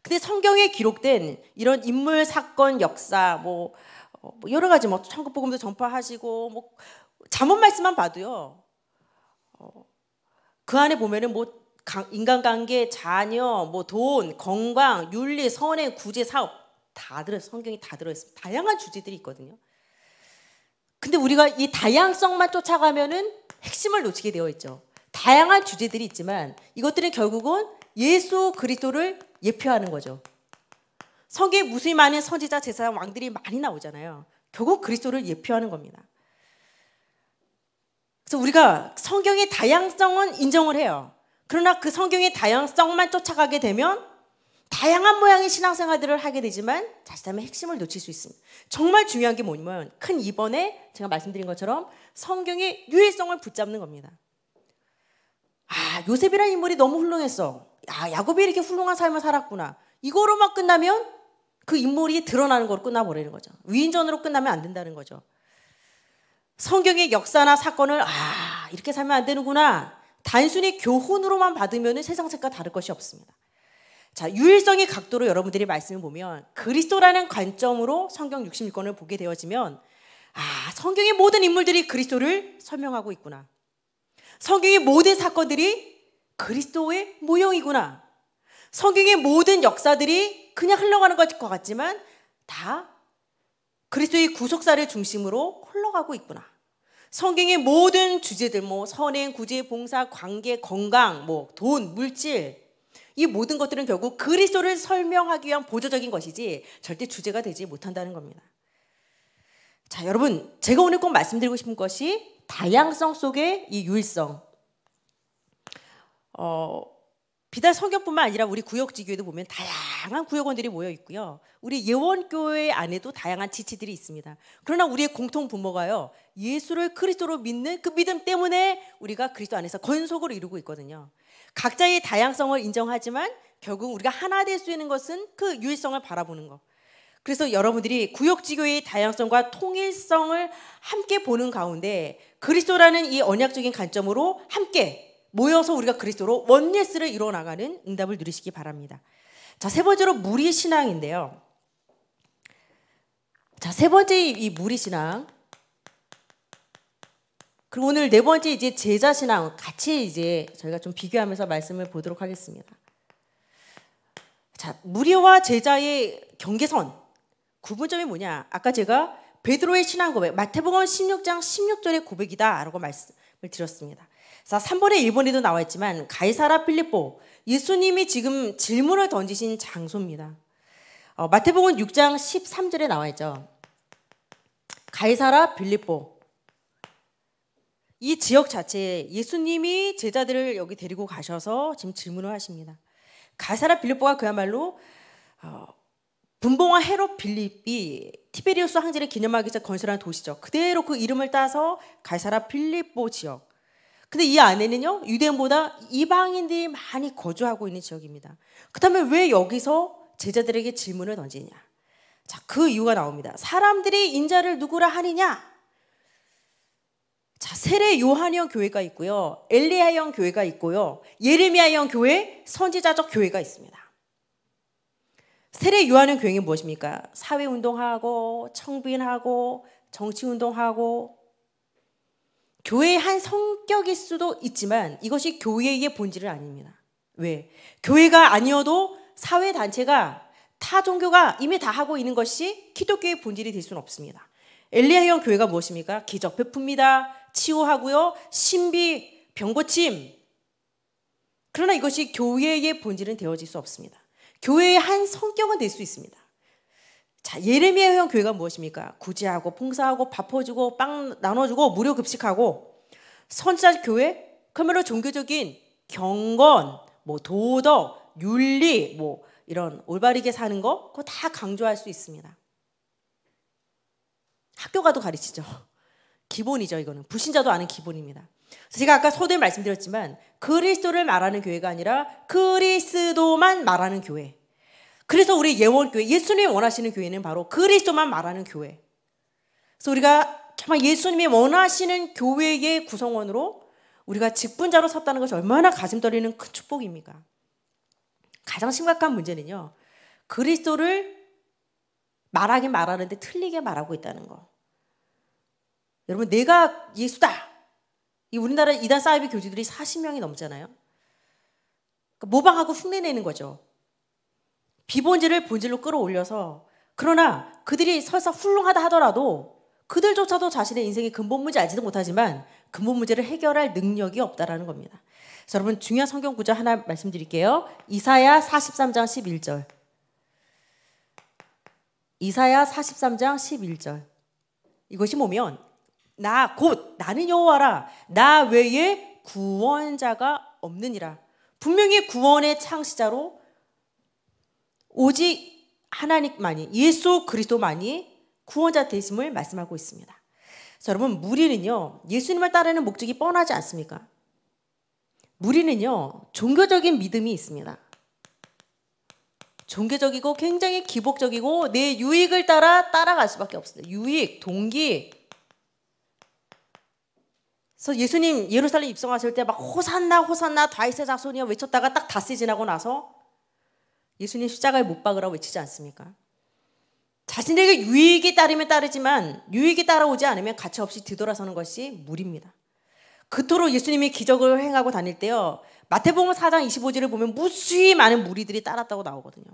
근데 성경에 기록된 이런 인물 사건 역사 뭐, 어, 뭐 여러 가지 뭐 천국복음도 전파하시고 뭐 잠언 말씀만 봐도요. 어, 그 안에 보면은 뭐 인간관계, 자녀, 뭐 돈, 건강, 윤리, 선행, 구제, 사업 다 들어 성경이 다 들어 있습니다. 다양한 주제들이 있거든요. 근데 우리가 이 다양성만 쫓아가면은 핵심을 놓치게 되어 있죠. 다양한 주제들이 있지만 이것들은 결국은 예수 그리스도를 예표하는 거죠. 성경에 무수히 많은 선지자, 제사 왕들이 많이 나오잖아요. 결국 그리스도를 예표하는 겁니다. 그래서 우리가 성경의 다양성은 인정을 해요. 그러나 그 성경의 다양성만 쫓아가게 되면 다양한 모양의 신앙생활들을 하게 되지만 자칫하면 핵심을 놓칠 수 있습니다. 정말 중요한 게 뭐냐면 큰 이번에 제가 말씀드린 것처럼 성경의 유일성을 붙잡는 겁니다. 아 요셉이라는 인물이 너무 훌륭했어. 아, 야곱이 이렇게 훌륭한 삶을 살았구나. 이거로만 끝나면 그 인물이 드러나는 걸로 끝나버리는 거죠. 위인전으로 끝나면 안 된다는 거죠. 성경의 역사나 사건을 아 이렇게 살면 안 되는구나. 단순히 교훈으로만 받으면 세상 색과 다를 것이 없습니다. 자 유일성의 각도로 여러분들이 말씀을 보면 그리스도라는 관점으로 성경 66권을 보게 되어지면 아 성경의 모든 인물들이 그리스도를 설명하고 있구나. 성경의 모든 사건들이 그리스도의 모형이구나. 성경의 모든 역사들이 그냥 흘러가는 것 같지만 다 그리스도의 구속사를 중심으로 흘러가고 있구나. 성경의 모든 주제들, 뭐 선행, 구제, 봉사, 관계, 건강, 뭐 돈, 물질, 이 모든 것들은 결국 그리스도를 설명하기 위한 보조적인 것이지 절대 주제가 되지 못한다는 겁니다. 자, 여러분, 제가 오늘 꼭 말씀드리고 싶은 것이 다양성 속의 이 유일성, 어, 비단 성경뿐만 아니라 우리 구역지교회도 보면 다양한 구역원들이 모여 있고요. 우리 예원교회 안에도 다양한 지치들이 있습니다. 그러나 우리의 공통 부모가요. 예수를 그리스도로 믿는 그 믿음 때문에 우리가 그리스도 안에서 건속을 이루고 있거든요. 각자의 다양성을 인정하지만 결국 우리가 하나 될 수 있는 것은 그 유일성을 바라보는 것. 그래서 여러분들이 구역지교의 다양성과 통일성을 함께 보는 가운데 그리스도라는 이 언약적인 관점으로 함께 모여서 우리가 그리스도로 원예스를 이루어 나가는 응답을 누리시기 바랍니다. 자, 세 번째로 무리 신앙인데요. 자, 세 번째 이 무리 신앙. 그리고 오늘 네 번째 이제 제자 신앙 같이 이제 저희가 좀 비교하면서 말씀을 보도록 하겠습니다. 자, 무리와 제자의 경계선 구분점이 뭐냐? 아까 제가 베드로의 신앙 고백, 마태복음 16장 16절의 고백이다라고 말씀 드렸습니다. 자, 3번에 1번에도 나와 있지만 가이사라 필리포 예수님이 지금 질문을 던지신 장소입니다. 어, 마태복음 6장 13절에 나와 있죠. 가이사라 빌립보 이 지역 자체에 예수님이 제자들을 여기 데리고 가셔서 지금 질문을 하십니다. 가이사라 빌립보가 그야말로 어, 분봉와 헤롯 빌립이 티베리우스 황제를 기념하기 위해서 건설한 도시죠. 그대로 그 이름을 따서 갈사라 빌립보 지역. 근데 이 안에는요 유대인보다 이방인들이 많이 거주하고 있는 지역입니다. 그렇다면 왜 여기서 제자들에게 질문을 던지냐? 자, 그 이유가 나옵니다. 사람들이 인자를 누구라 하느냐? 자, 세례 요한형 교회가 있고요. 엘리야형 교회가 있고요. 예레미야형 교회, 선지자적 교회가 있습니다. 세례 요한의 교육이 무엇입니까? 사회 운동하고 청빈하고 정치 운동하고 교회의 한 성격일 수도 있지만 이것이 교회의 본질은 아닙니다. 왜? 교회가 아니어도 사회 단체가 타 종교가 이미 다 하고 있는 것이 기독교의 본질이 될 수는 없습니다. 엘리야형 교회가 무엇입니까? 기적 베풉니다. 치유하고요. 신비 병고침. 그러나 이것이 교회의 본질은 되어질 수 없습니다. 교회의 한 성격은 될 수 있습니다. 자, 예레미야형 교회가 무엇입니까? 구제하고 봉사하고 밥퍼주고 빵 나눠주고 무료 급식하고 선지자 교회 그러면 종교적인 경건, 뭐 도덕, 윤리, 뭐 이런 올바르게 사는 거 그거 다 강조할 수 있습니다. 학교 가도 가르치죠. 기본이죠, 이거는. 불신자도 아는 기본입니다. 제가 아까 서두에 말씀드렸지만 그리스도를 말하는 교회가 아니라 그리스도만 말하는 교회. 그래서 우리 예원교회, 예수님이 원하시는 교회는 바로 그리스도만 말하는 교회. 그래서 우리가 정말 예수님이 원하시는 교회의 구성원으로 우리가 직분자로 섰다는 것이 얼마나 가슴 떨리는 큰 축복입니까? 가장 심각한 문제는요. 그리스도를 말하긴 말하는데 틀리게 말하고 있다는 거. 여러분, 내가 예수다! 이 우리나라 이단 사이비 교주들이 40명이 넘잖아요. 그러니까 모방하고 흉내내는 거죠. 비본질을 본질로 끌어올려서 그러나 그들이 설사 훌륭하다 하더라도 그들조차도 자신의 인생의 근본 문제 알지도 못하지만 근본 문제를 해결할 능력이 없다라는 겁니다. 자, 여러분 중요한 성경 구절 하나 말씀드릴게요. 이사야 43장 11절. 이사야 43장 11절. 이것이 뭐면 나곧 나는 여호와라 나 외에 구원자가 없느니라 분명히 구원의 창시자로 오직 하나님만이 예수 그리스도만이 구원자 되심을 말씀하고 있습니다. 자, 여러분 무리는요 예수님을 따르는 목적이 뻔하지 않습니까? 무리는요 종교적인 믿음이 있습니다. 종교적이고 굉장히 기복적이고 내 유익을 따라 따라갈 수밖에 없습니다. 유익, 동기, 그래서 예수님 예루살렘 입성하실 때 막 호산나 호산나 다윗의 자손이여 외쳤다가 딱 닷새 지나고 나서 예수님 십자가에 못 박으라고 외치지 않습니까? 자신에게 유익이 따르면 따르지만 유익이 따라오지 않으면 가치 없이 뒤돌아서는 것이 무리입니다. 그토록 예수님이 기적을 행하고 다닐 때요. 마태복음 4장 25절을 보면 무수히 많은 무리들이 따랐다고 나오거든요.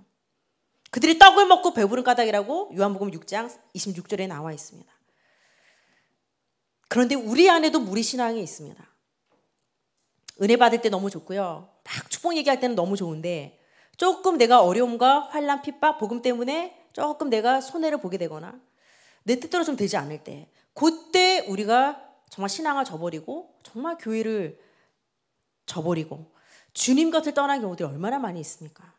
그들이 떡을 먹고 배부른 까닭이라고 요한복음 6장 26절에 나와 있습니다. 그런데 우리 안에도 무리 신앙이 있습니다. 은혜 받을 때 너무 좋고요. 막 축복 얘기할 때는 너무 좋은데 조금 내가 어려움과 환란, 핍박, 복음 때문에 조금 내가 손해를 보게 되거나 내 뜻대로 좀 되지 않을 때 그때 우리가 정말 신앙을 저버리고 정말 교회를 저버리고 주님 곁을 떠난 경우들이 얼마나 많이 있습니까?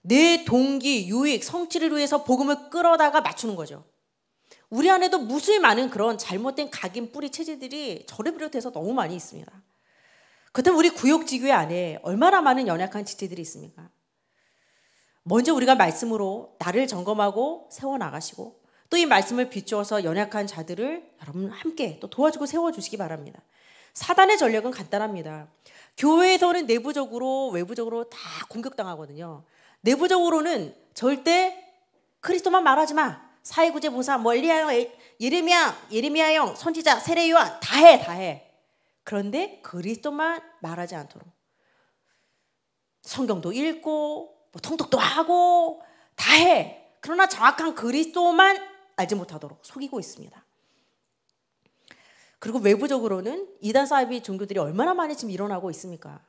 내 동기, 유익, 성취를 위해서 복음을 끌어다가 맞추는 거죠. 우리 안에도 무수히 많은 그런 잘못된 각인 뿌리 체제들이 저를 비롯해서 너무 많이 있습니다. 그렇다면 우리 구역지교회 안에 얼마나 많은 연약한 지체들이 있습니까? 먼저 우리가 말씀으로 나를 점검하고 세워나가시고 또 이 말씀을 비추어서 연약한 자들을 여러분 함께 또 도와주고 세워주시기 바랍니다. 사단의 전략은 간단합니다. 교회에서는 내부적으로 외부적으로 다 공격당하거든요. 내부적으로는 절대 크리스도만 말하지 마. 사회구제 보사 멀리하여 뭐 예레미야, 예레미야형, 선지자, 세례요한 다 해, 다 해. 그런데 그리스도만 말하지 않도록 성경도 읽고 뭐 통독도 하고 다 해. 그러나 정확한 그리스도만 알지 못하도록 속이고 있습니다. 그리고 외부적으로는 이단 사이비 종교들이 얼마나 많이 지금 일어나고 있습니까?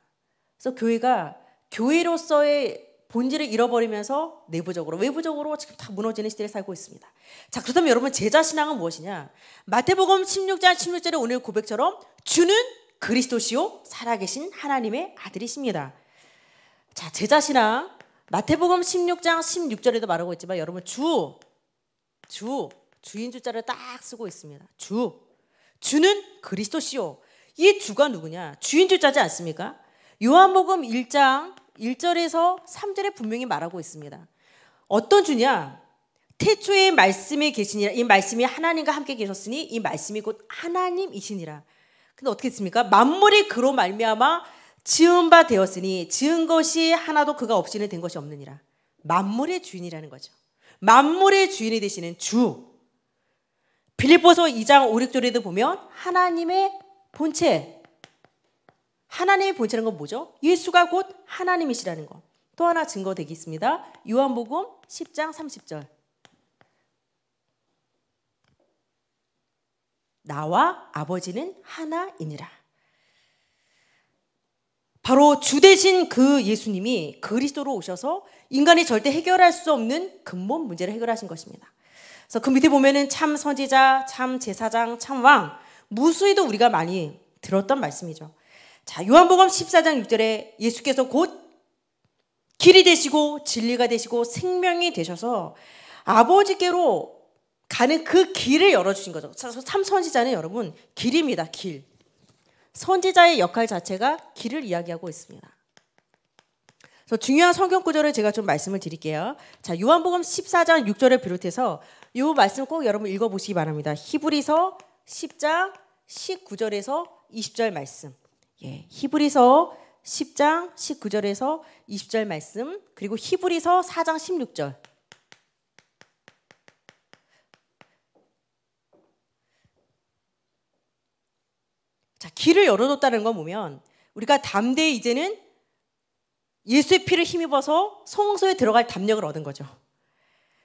그래서 교회가 교회로서의 본질을 잃어버리면서 내부적으로 외부적으로 지금 다 무너지는 시대를 살고 있습니다. 자 그렇다면 여러분 제자 신앙은 무엇이냐? 마태복음 16장 16절의 오늘 고백처럼 주는 그리스도시요 살아계신 하나님의 아들이십니다. 자 제자 신앙 마태복음 16장 16절에도 말하고 있지만 여러분 주, 주, 주인 주자를 딱 쓰고 있습니다. 주, 주는 그리스도시요. 이 주가 누구냐? 주인 주자지 않습니까? 요한복음 1장 1절에서 3절에 분명히 말하고 있습니다. 어떤 주냐? 태초에 말씀이 계시니라. 이 말씀이 하나님과 함께 계셨으니 이 말씀이 곧 하나님이시니라. 근데 어떻게 했습니까? 만물이 그로 말미암아 지은 바 되었으니 지은 것이 하나도 그가 없이는 된 것이 없느니라. 만물의 주인이라는 거죠. 만물의 주인이 되시는 주. 빌립보서 2장 5, 6절에도 보면 하나님의 본체, 하나님이 보이시는 건 뭐죠? 예수가 곧 하나님이시라는 거. 또 하나 증거 되겠습니다. 요한복음 10장 30절. 나와 아버지는 하나이니라. 바로 주 대신 그 예수님이 그리스도로 오셔서 인간이 절대 해결할 수 없는 근본 문제를 해결하신 것입니다. 그래서 그 밑에 보면은 참 선지자, 참 제사장, 참 왕, 무수히도 우리가 많이 들었던 말씀이죠. 자, 요한복음 14장 6절에 예수께서 곧 길이 되시고 진리가 되시고 생명이 되셔서 아버지께로 가는 그 길을 열어주신 거죠. 참 선지자는 여러분 길입니다. 길. 선지자의 역할 자체가 길을 이야기하고 있습니다. 그래서 중요한 성경 구절을 제가 좀 말씀을 드릴게요. 자, 요한복음 14장 6절을 비롯해서 이 말씀 꼭 여러분 읽어보시기 바랍니다. 히브리서 10장 19절에서 20절 말씀. 예, 히브리서 10장 19절에서 20절 말씀 그리고 히브리서 4장 16절 자, 길을 열어뒀다는 거 보면 우리가 담대히 이제는 예수의 피를 힘입어서 성소에 들어갈 담력을 얻은 거죠.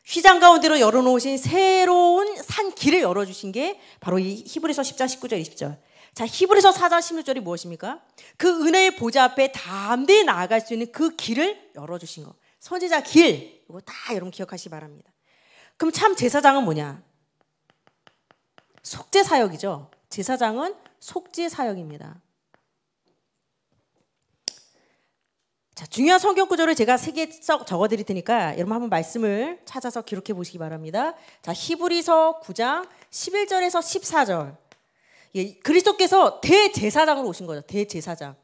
휘장 가운데로 열어놓으신 새로운 산 길을 열어주신 게 바로 이 히브리서 10장 19절 20절. 자, 히브리서 4장 16절이 무엇입니까? 그 은혜의 보좌 앞에 담대히 나아갈 수 있는 그 길을 열어주신 것. 선지자 길. 이거 다 여러분 기억하시기 바랍니다. 그럼 참 제사장은 뭐냐? 속죄 사역이죠. 제사장은 속죄 사역입니다. 자, 중요한 성경 구절을 제가 세개 적어 드릴 테니까 여러분 한번 말씀을 찾아서 기록해 보시기 바랍니다. 자, 히브리서 9장 11절에서 14절. 예, 그리스도께서 대제사장으로 오신 거죠. 대제사장.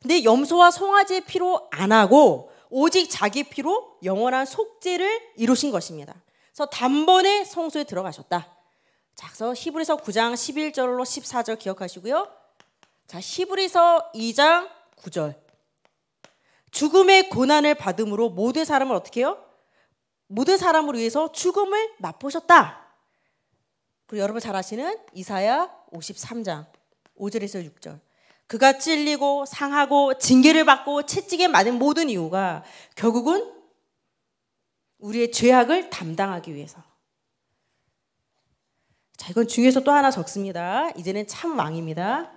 근데 염소와 송아지의 피로 안 하고 오직 자기 피로 영원한 속죄를 이루신 것입니다. 그래서 단번에 성소에 들어가셨다. 자, 그래서 히브리서 9장 11절로 14절 기억하시고요. 자, 히브리서 2장 9절. 죽음의 고난을 받음으로 모든 사람을 어떻게 해요? 모든 사람을 위해서 죽음을 맛보셨다. 그리고 여러분 잘 아시는 이사야 53장 5절에서 6절. 그가 찔리고 상하고 징계를 받고 채찍에 맞은 모든 이유가 결국은 우리의 죄악을 담당하기 위해서. 자, 이건 중에서 또 하나 적습니다. 이제는 참 왕입니다.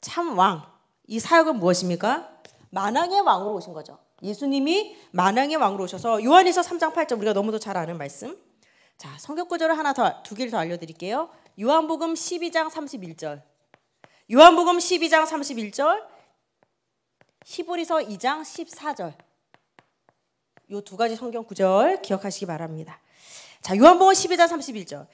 참 왕. 이 사역은 무엇입니까? 만왕의 왕으로 오신 거죠. 예수님이 만왕의 왕으로 오셔서 요한에서 3장 8절 우리가 너무도 잘 아는 말씀. 자, 성경 구절을 하나 더, 두 개를 더 알려드릴게요. 요한복음 12장 31절. 요한복음 12장 31절. 히브리서 2장 14절. 요 두 가지 성경 구절 기억하시기 바랍니다. 자, 요한복음 12장 31절.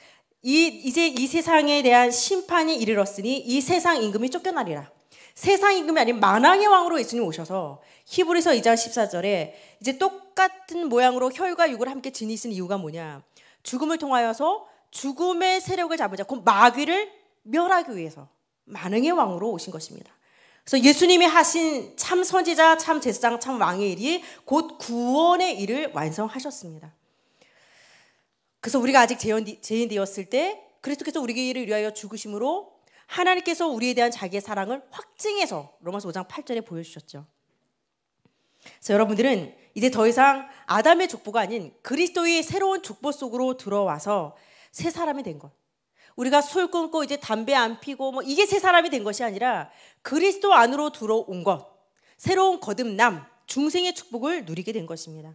이, 이제 이 세상에 대한 심판이 이르렀으니 이 세상 임금이 쫓겨나리라. 세상 임금이 아닌 만왕의 왕으로 예수님 오셔서 히브리서 2장 14절에 이제 똑같은 모양으로 혈과 육을 함께 지니신 이유가 뭐냐. 죽음을 통하여서 죽음의 세력을 잡으자. 곧 마귀를 멸하기 위해서 만능의 왕으로 오신 것입니다. 그래서 예수님이 하신 참 선지자, 참 제사장, 참 왕의 일이 곧 구원의 일을 완성하셨습니다. 그래서 우리가 아직 죄인 되었을 때 그리스도께서 우리를 위하여 죽으심으로 하나님께서 우리에 대한 자기의 사랑을 확증해서 로마서 5장 8절에 보여주셨죠. 그래서 여러분들은 이제 더 이상 아담의 족보가 아닌 그리스도의 새로운 족보 속으로 들어와서 새 사람이 된 것. 우리가 술 끊고 이제 담배 안 피고 뭐 이게 새 사람이 된 것이 아니라 그리스도 안으로 들어온 것. 새로운 거듭남, 중생의 축복을 누리게 된 것입니다.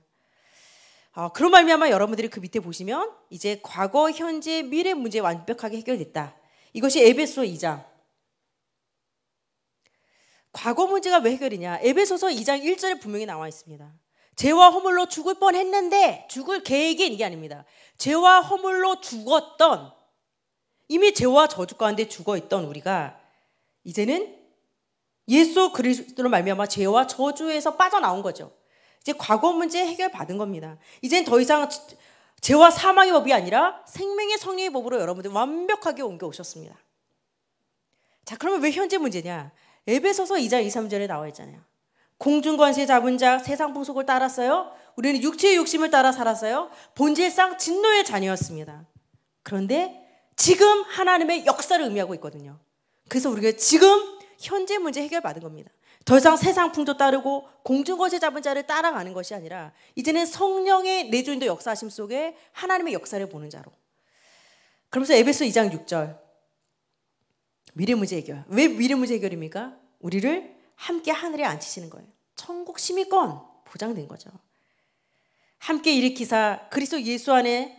어, 그런 말미암아 여러분들이 그 밑에 보시면 이제 과거, 현재, 미래 문제 완벽하게 해결됐다. 이것이 에베소 2장. 과거 문제가 왜 해결이냐? 에베소서 2장 1절에 분명히 나와 있습니다. 죄와 허물로 죽을 뻔했는데 죽을 계획인 이게 아닙니다. 죄와 허물로 죽었던 이미 죄와 저주 가운데 죽어 있던 우리가 이제는 예수 그리스도로 말미암아 죄와 저주에서 빠져나온 거죠. 이제 과거 문제 해결 받은 겁니다. 이젠 더 이상 죄와 사망의 법이 아니라 생명의 성령의 법으로 여러분들 완벽하게 옮겨 오셨습니다. 자, 그러면 왜 현재 문제냐? 에베소서 2장 2, 3절에 나와 있잖아요. 공중관세 잡은 자 세상 풍속을 따랐어요. 우리는 육체의 욕심을 따라 살았어요. 본질상 진노의 자녀였습니다. 그런데 지금 하나님의 역사를 의미하고 있거든요. 그래서 우리가 지금 현재 문제 해결받은 겁니다. 더 이상 세상 풍도 따르고 공중권세 잡은 자를 따라가는 것이 아니라 이제는 성령의 내조인도 역사심 속에 하나님의 역사를 보는 자로. 그러면서 에베소 2장 6절. 미래 문제 해결. 왜 미래 문제 해결입니까? 우리를 함께 하늘에 앉히시는 거예요. 천국 시민권 보장된 거죠. 함께 일으키사 그리스도 예수 안에서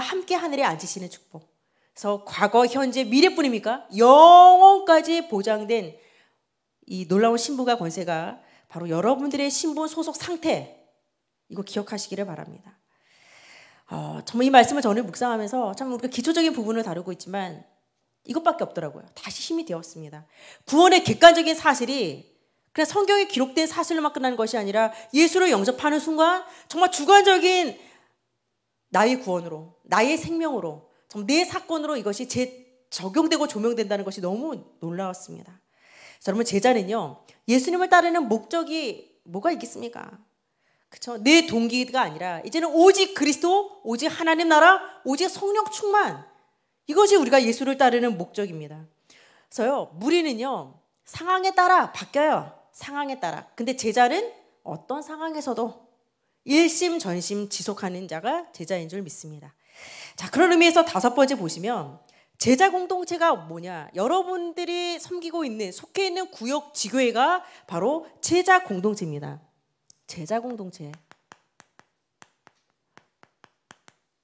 함께 하늘에 앉으시는 축복. 그래서 과거, 현재, 미래뿐입니까? 영원까지 보장된 이 놀라운 신부가 권세가 바로 여러분들의 신분 소속 상태 이거 기억하시기를 바랍니다. 어, 정말 이 말씀을 저는 묵상하면서 참 우리가 기초적인 부분을 다루고 있지만 이것밖에 없더라고요. 다시 힘이 되었습니다. 구원의 객관적인 사실이 그냥 성경에 기록된 사실로만 끝나는 것이 아니라 예수를 영접하는 순간 정말 주관적인 나의 구원으로, 나의 생명으로, 내 사건으로 이것이 제 적용되고 조명된다는 것이 너무 놀라웠습니다. 여러분 제자는요 예수님을 따르는 목적이 뭐가 있겠습니까? 그쵸? 내 동기가 아니라 이제는 오직 그리스도, 오직 하나님 나라, 오직 성령 충만 이것이 우리가 예수를 따르는 목적입니다. 그래서요, 무리는요, 상황에 따라 바뀌어요. 상황에 따라. 근데 제자는 어떤 상황에서도 일심전심 지속하는 자가 제자인 줄 믿습니다. 자, 그런 의미에서 다섯 번째 보시면 제자 공동체가 뭐냐? 여러분들이 섬기고 있는 속해 있는 구역 지교회가 바로 제자 공동체입니다. 제자 공동체.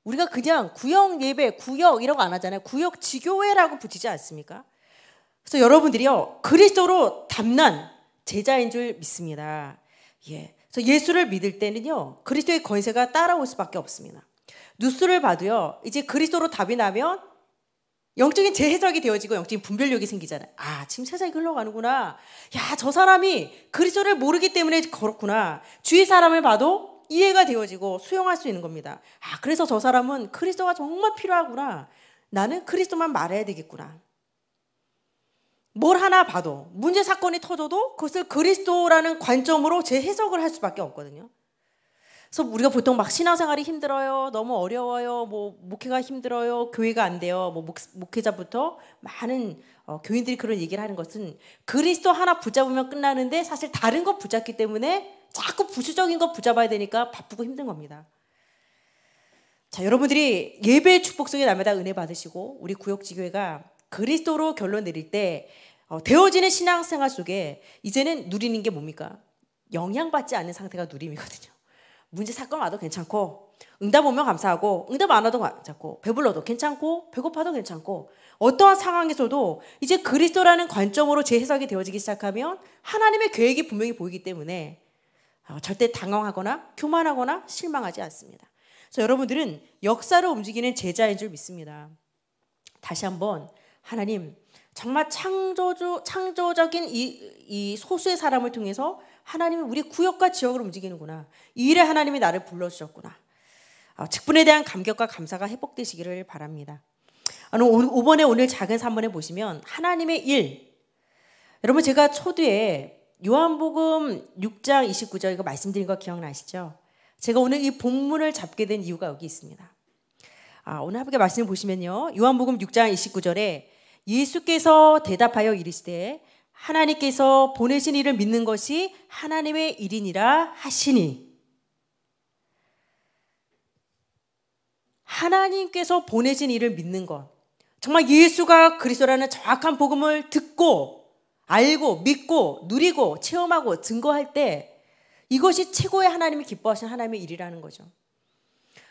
우리가 그냥 구역 예배, 구역 이런 거 안 하잖아요. 구역 지교회라고 붙이지 않습니까? 그래서 여러분들이요 그리스도로 담난 제자인 줄 믿습니다. 예. 그래서 예수를 믿을 때는요 그리스도의 권세가 따라올 수밖에 없습니다. 뉴스를 봐도요 이제 그리스도로 답이 나면 영적인 재해석이 되어지고 영적인 분별력이 생기잖아요. 아, 지금 세상이 흘러가는구나. 야, 저 사람이 그리스도를 모르기 때문에 그렇구나. 주위 사람을 봐도 이해가 되어지고 수용할 수 있는 겁니다. 아, 그래서 저 사람은 그리스도가 정말 필요하구나. 나는 그리스도만 말해야 되겠구나. 뭘 하나 봐도 문제 사건이 터져도 그것을 그리스도라는 관점으로 재해석을 할 수밖에 없거든요. 그래서 우리가 보통 막 신앙생활이 힘들어요, 너무 어려워요, 뭐 목회가 힘들어요, 교회가 안 돼요, 뭐 목, 회자부터 많은 어, 교인들이 그런 얘기를 하는 것은 그리스도 하나 붙잡으면 끝나는데 사실 다른 것 붙잡기 때문에 자꾸 부수적인 거 붙잡아야 되니까 바쁘고 힘든 겁니다. 자, 여러분들이 예배 축복 속에 남에다 은혜 받으시고 우리 구역지교회가 그리스도로 결론 내릴 때 어, 되어지는 신앙생활 속에 이제는 누리는 게 뭡니까? 영향받지 않는 상태가 누림이거든요. 문제 사건 와도 괜찮고 응답 오면 감사하고 응답 안 와도 괜찮고 배불러도 괜찮고 배고파도 괜찮고 어떠한 상황에서도 이제 그리스도라는 관점으로 재해석이 되어지기 시작하면 하나님의 계획이 분명히 보이기 때문에 어, 절대 당황하거나 교만하거나 실망하지 않습니다. 그래서 여러분들은 역사를 움직이는 제자인 줄 믿습니다. 다시 한번 하나님 정말 창조주 창조적인 이, 이 소수의 사람을 통해서 하나님이 우리 구역과 지역을 움직이는구나. 이 일에 하나님이 나를 불러주셨구나. 어, 직분에 대한 감격과 감사가 회복되시기를 바랍니다. 5번에 오늘 작은 3번에 보시면 하나님의 일. 여러분 제가 초두에 요한복음 6장 29절 이거 말씀드린 거 기억나시죠? 제가 오늘 이 본문을 잡게 된 이유가 여기 있습니다. 아, 오늘 함께 말씀을 보시면요. 요한복음 6장 29절에 예수께서 대답하여 이르시되 하나님께서 보내신 이를 믿는 것이 하나님의 일이니라 하시니 하나님께서 보내신 이를 믿는 것 정말 예수가 그리스도라는 정확한 복음을 듣고 알고 믿고 누리고 체험하고 증거할 때 이것이 최고의 하나님이 기뻐하신 하나님의 일이라는 거죠.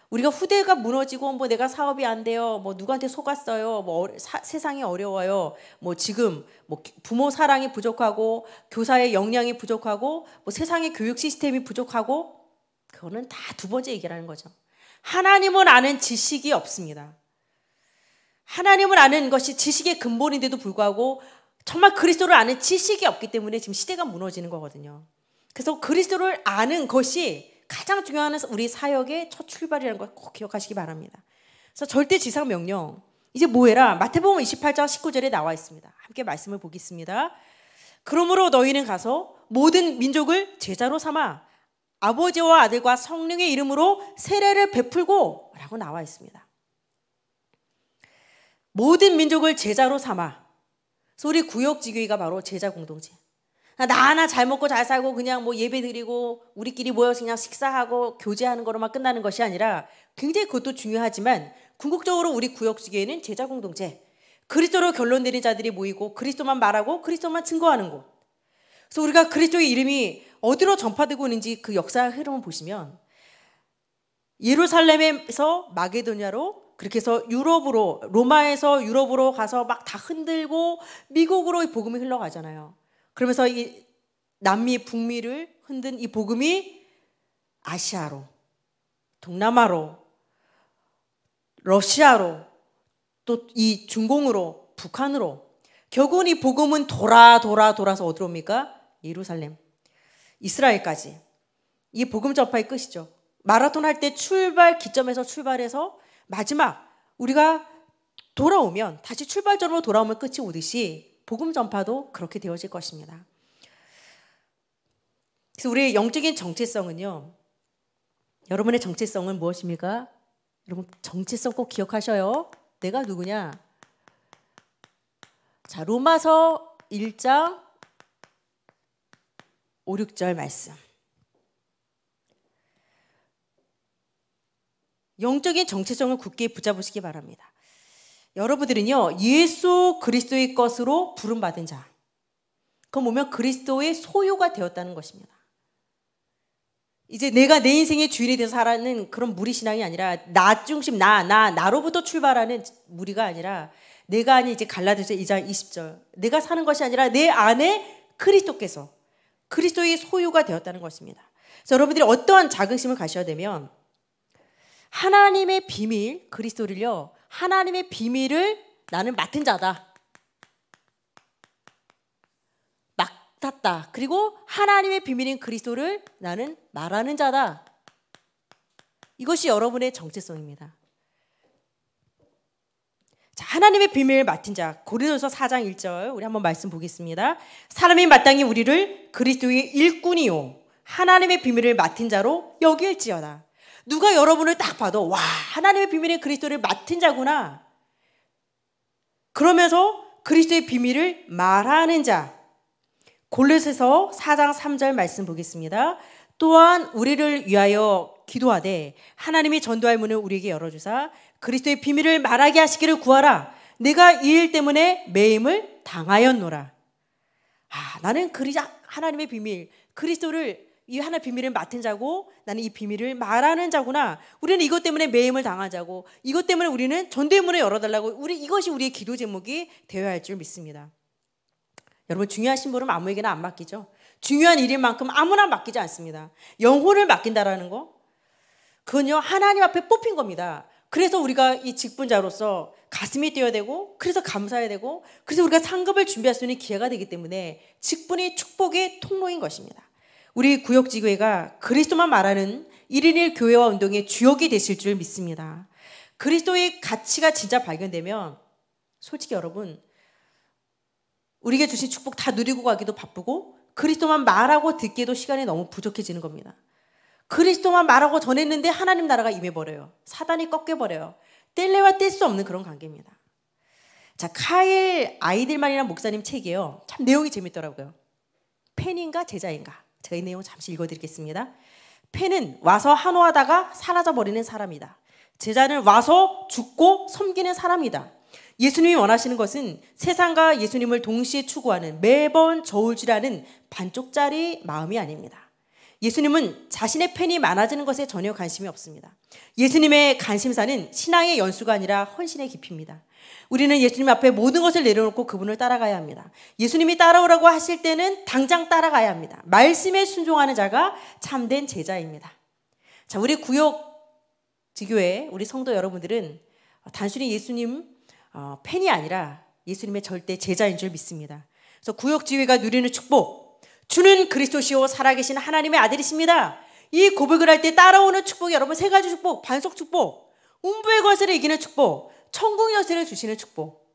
우리가 후대가 무너지고 뭐 내가 사업이 안 돼요. 뭐 누구한테 속았어요. 뭐 사, 세상이 어려워요. 뭐 지금 뭐 부모 사랑이 부족하고 교사의 역량이 부족하고 뭐 세상의 교육 시스템이 부족하고 그거는 다 두 번째 얘기라는 거죠. 하나님을 아는 지식이 없습니다. 하나님을 아는 것이 지식의 근본인데도 불구하고 정말 그리스도를 아는 지식이 없기 때문에 지금 시대가 무너지는 거거든요. 그래서 그리스도를 아는 것이 가장 중요한 우리 사역의 첫 출발이라는 걸 꼭 기억하시기 바랍니다. 그래서 절대 지상 명령 이제 뭐해라 마태복음 28장 19절에 나와 있습니다. 함께 말씀을 보겠습니다. 그러므로 너희는 가서 모든 민족을 제자로 삼아 아버지와 아들과 성령의 이름으로 세례를 베풀고라고 나와 있습니다. 모든 민족을 제자로 삼아 그래서 우리 구역지교회가 바로 제자 공동체. 아, 나 하나 잘 먹고 잘 살고 그냥 뭐 예배 드리고 우리끼리 모여서 그냥 식사하고 교제하는 거로만 끝나는 것이 아니라 굉장히 그것도 중요하지만 궁극적으로 우리 구역지교회는 제자 공동체. 그리스도로 결론 내린 자들이 모이고 그리스도만 말하고 그리스도만 증거하는 곳. 그래서 우리가 그리스도의 이름이 어디로 전파되고 있는지 그 역사 흐름을 보시면 예루살렘에서 마게도냐로 그렇게 해서 유럽으로 로마에서 유럽으로 가서 막 다 흔들고 미국으로 이 복음이 흘러가잖아요. 그러면서 이 남미 북미를 흔든 이 복음이 아시아로 동남아로 러시아로 또 이 중공으로 북한으로 결국은 이 복음은 돌아 돌아 돌아서 어디로 옵니까? 예루살렘 이스라엘까지 이 복음 전파의 끝이죠. 마라톤 할 때 출발 기점에서 출발해서 마지막 우리가 돌아오면 다시 출발점으로 돌아오면 끝이 오듯이 복음 전파도 그렇게 되어질 것입니다. 그래서 우리의 영적인 정체성은요. 여러분의 정체성은 무엇입니까? 여러분 정체성 꼭 기억하셔요. 내가 누구냐? 자, 로마서 1장 5, 6절 말씀. 영적인 정체성을 굳게 붙잡으시기 바랍니다. 여러분들은요, 예수 그리스도의 것으로 부름받은 자. 그 보면 그리스도의 소유가 되었다는 것입니다. 이제 내가 내 인생의 주인이 돼서 살아는 그런 무리신앙이 아니라 나 중심, 나, 나, 나로부터 출발하는 무리가 아니라 내가 아니 이제 갈라디서 2장 20절. 내가 사는 것이 아니라 내 안에 그리스도께서 그리스도의 소유가 되었다는 것입니다. 그래서 여러분들이 어떠한 자긍심을 가셔야 되면 하나님의 비밀 그리스도를요. 하나님의 비밀을 나는 맡은 자다. 맡았다. 그리고 하나님의 비밀인 그리스도를 나는 말하는 자다. 이것이 여러분의 정체성입니다. 자, 하나님의 비밀을 맡은 자. 고린도서 4장 1절. 우리 한번 말씀 보겠습니다. 사람이 마땅히 우리를 그리스도의 일꾼이요 하나님의 비밀을 맡은 자로 여길지어다. 누가 여러분을 딱 봐도 와 하나님의 비밀의 그리스도를 맡은 자구나. 그러면서 그리스도의 비밀을 말하는 자. 골렛에서 4장 3절 말씀 보겠습니다. 또한 우리를 위하여 기도하되 하나님이 전도할 문을 우리에게 열어주사 그리스도의 비밀을 말하게 하시기를 구하라. 내가 이 일 때문에 매임을 당하였노라. 아, 나는 그리자 하나님의 비밀 그리스도를 이 하나 비밀을 맡은 자고 나는 이 비밀을 말하는 자구나. 우리는 이것 때문에 매임을 당하 자고 이것 때문에 우리는 전대 문을 열어달라고 우리 이것이 우리의 기도 제목이 되어야 할 줄 믿습니다. 여러분 중요한 신부름 아무에게나 안 맡기죠. 중요한 일인 만큼 아무나 맡기지 않습니다. 영혼을 맡긴다라는 거 그녀 하나님 앞에 뽑힌 겁니다. 그래서 우리가 이 직분자로서 가슴이 뛰어야 되고 그래서 감사해야 되고 그래서 우리가 상급을 준비할 수 있는 기회가 되기 때문에 직분이 축복의 통로인 것입니다. 우리 구역지교회가 그리스도만 말하는 1인1 교회와 운동의 주역이 되실 줄 믿습니다. 그리스도의 가치가 진짜 발견되면 솔직히 여러분 우리에게 주신 축복 다 누리고 가기도 바쁘고 그리스도만 말하고 듣기도 시간이 너무 부족해지는 겁니다. 그리스도만 말하고 전했는데 하나님 나라가 임해버려요. 사단이 꺾여버려요. 뗄래와 뗄 수 없는 그런 관계입니다. 자, 카일 아이들만이란 목사님 책이에요. 참 내용이 재밌더라고요. 팬인가 제자인가. 제가 이 내용 잠시 읽어드리겠습니다. 폐는 와서 한호하다가 사라져버리는 사람이다. 제자는 와서 죽고 섬기는 사람이다. 예수님이 원하시는 것은 세상과 예수님을 동시에 추구하는 매번 저울질하는 반쪽짜리 마음이 아닙니다. 예수님은 자신의 팬이 많아지는 것에 전혀 관심이 없습니다. 예수님의 관심사는 신앙의 연수가 아니라 헌신의 깊이입니다. 우리는 예수님 앞에 모든 것을 내려놓고 그분을 따라가야 합니다. 예수님이 따라오라고 하실 때는 당장 따라가야 합니다. 말씀에 순종하는 자가 참된 제자입니다. 자, 우리 구역 지교회 우리 성도 여러분들은 단순히 예수님 어, 팬이 아니라 예수님의 절대 제자인 줄 믿습니다. 그래서 구역 지회가 누리는 축복, 주는 그리스도시오 살아계신 하나님의 아들이십니다. 이 고백을 할 때 따라오는 축복이 여러분 세 가지 축복, 반석 축복, 운부의 권세를 이기는 축복, 천국 열쇠를 주시는 축복.